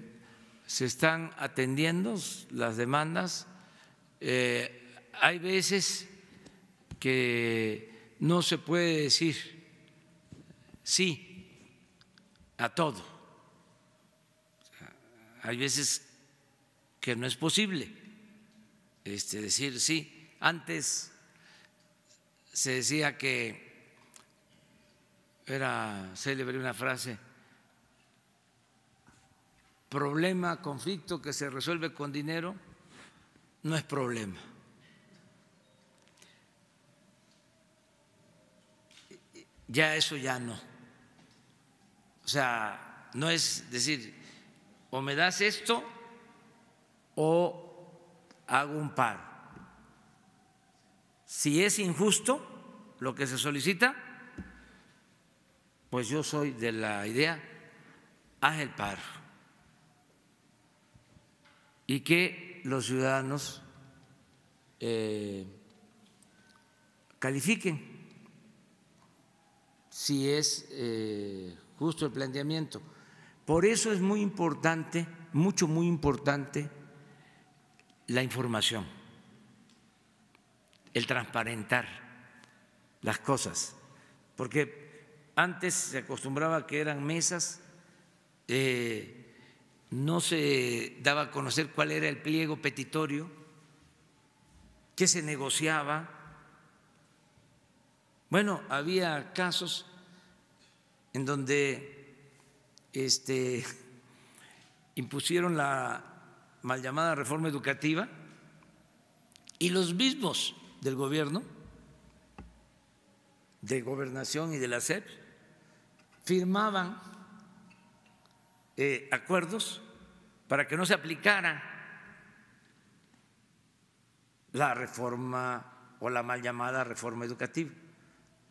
se están atendiendo las demandas. Eh, hay veces que no se puede decir sí a todo. Hay veces que no es posible este, decir sí. Antes se decía que era célebre una frase, problema, conflicto que se resuelve con dinero, no es problema. Ya eso ya no. O sea, no es decir, o me das esto o hago un par. Si es injusto lo que se solicita, pues yo soy de la idea, haz el par Y que los ciudadanos eh, califiquen si es eh, justo el planteamiento. Por eso es muy importante, mucho, muy importante la información, el transparentar las cosas, porque antes se acostumbraba que eran mesas, eh, no se daba a conocer cuál era el pliego petitorio, qué se negociaba. Bueno, había casos en donde este, impusieron la mal llamada reforma educativa y los mismos del gobierno, de gobernación y de la SEP, firmaban eh, acuerdos para que no se aplicara la reforma o la mal llamada reforma educativa,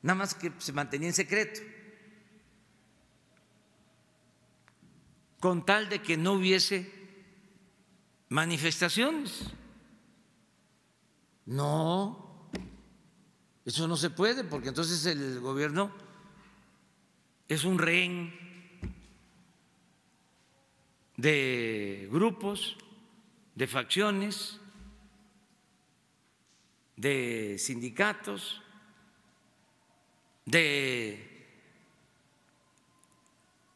nada más que se mantenía en secreto. con tal de que no hubiese manifestaciones. No, eso no se puede porque entonces el gobierno es un rehén de grupos, de facciones, de sindicatos, de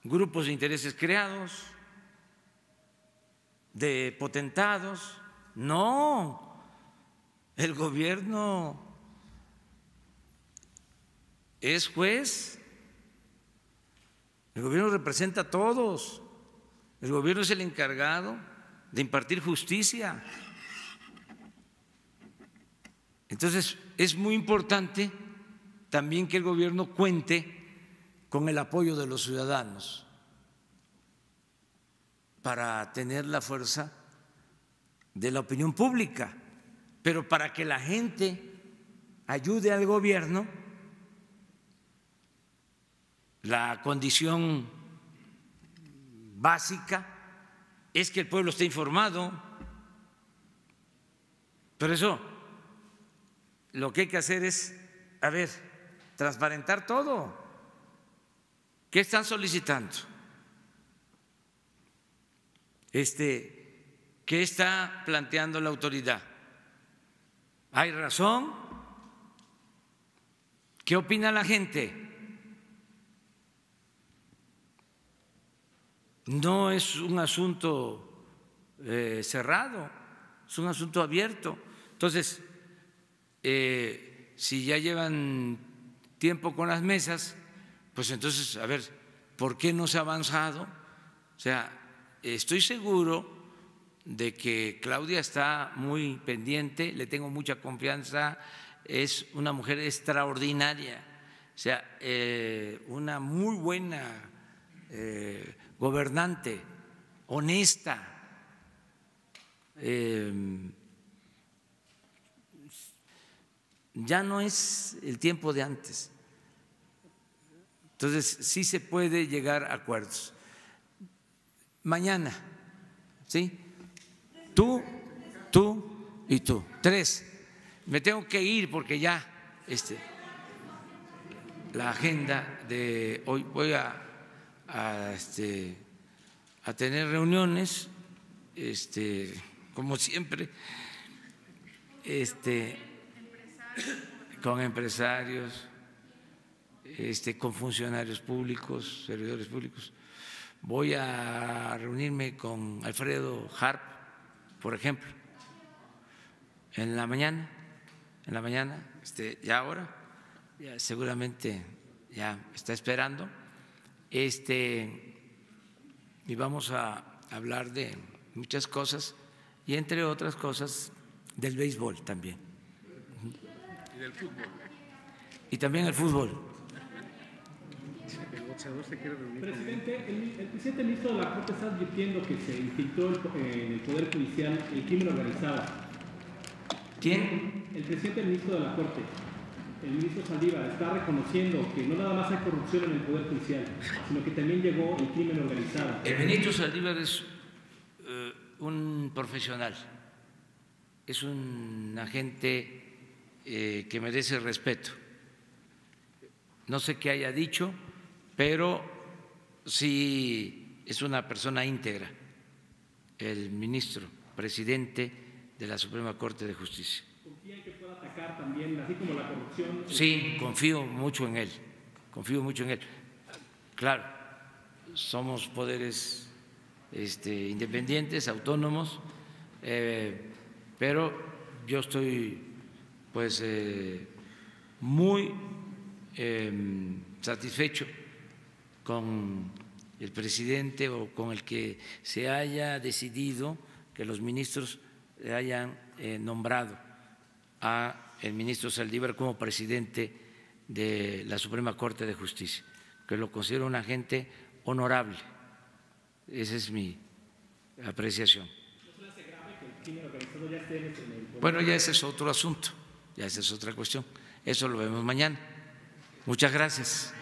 grupos de intereses creados, de potentados. No, el gobierno es juez, el gobierno representa a todos, el gobierno es el encargado de impartir justicia. Entonces, es muy importante también que el gobierno cuente con el apoyo de los ciudadanos para tener la fuerza de la opinión pública, pero para que la gente ayude al gobierno, la condición básica es que el pueblo esté informado. Por eso, lo que hay que hacer es, a ver, transparentar todo. ¿Qué están solicitando? Este, ¿Qué está planteando la autoridad? ¿Hay razón? ¿Qué opina la gente? No es un asunto eh, cerrado, es un asunto abierto. Entonces, eh, si ya llevan tiempo con las mesas, pues entonces, a ver, ¿por qué no se ha avanzado? O sea, estoy seguro de que Claudia está muy pendiente, le tengo mucha confianza, es una mujer extraordinaria, o sea, eh, una muy buena eh, gobernante, honesta. Eh, ya no es el tiempo de antes. Entonces, sí se puede llegar a acuerdos. Mañana, ¿sí? Tú, tú y tú. Tres. Me tengo que ir porque ya este, la agenda de hoy voy a, este, a tener reuniones, este, como siempre, este, con empresarios este, con funcionarios públicos, servidores públicos. Voy a reunirme con Alfredo Harp, por ejemplo, en la mañana, en la mañana, este, ya ahora, seguramente ya está esperando. Este, y vamos a hablar de muchas cosas, y entre otras cosas, del béisbol también. Y del fútbol. Y también el fútbol. Presidente, el, presidente ministro de la Corte está advirtiendo que se infiltró eh, en el Poder Judicial el crimen organizado. ¿Quién? El, presidente ministro de la Corte, el ministro Saldívar, está reconociendo que no nada más hay corrupción en el Poder Judicial, sino que también llegó el crimen organizado. El ministro Saldívar es eh, un profesional, es un agente eh, que merece respeto. No sé qué haya dicho pero sí es una persona íntegra el ministro, presidente de la Suprema Corte de Justicia. ¿Confía en que pueda atacar también, así como la corrupción? Sí, confío mucho en él, confío mucho en él. Claro, somos poderes este, independientes, autónomos, eh, pero yo estoy pues eh, muy em, satisfecho con el presidente o con el que se haya decidido que los ministros hayan eh, nombrado a el ministro Saldívar como presidente de la Suprema Corte de Justicia, que lo considero un agente honorable. Esa es mi apreciación. Bueno, ya ese es otro asunto, ya esa es otra cuestión. Eso lo vemos mañana. Muchas gracias.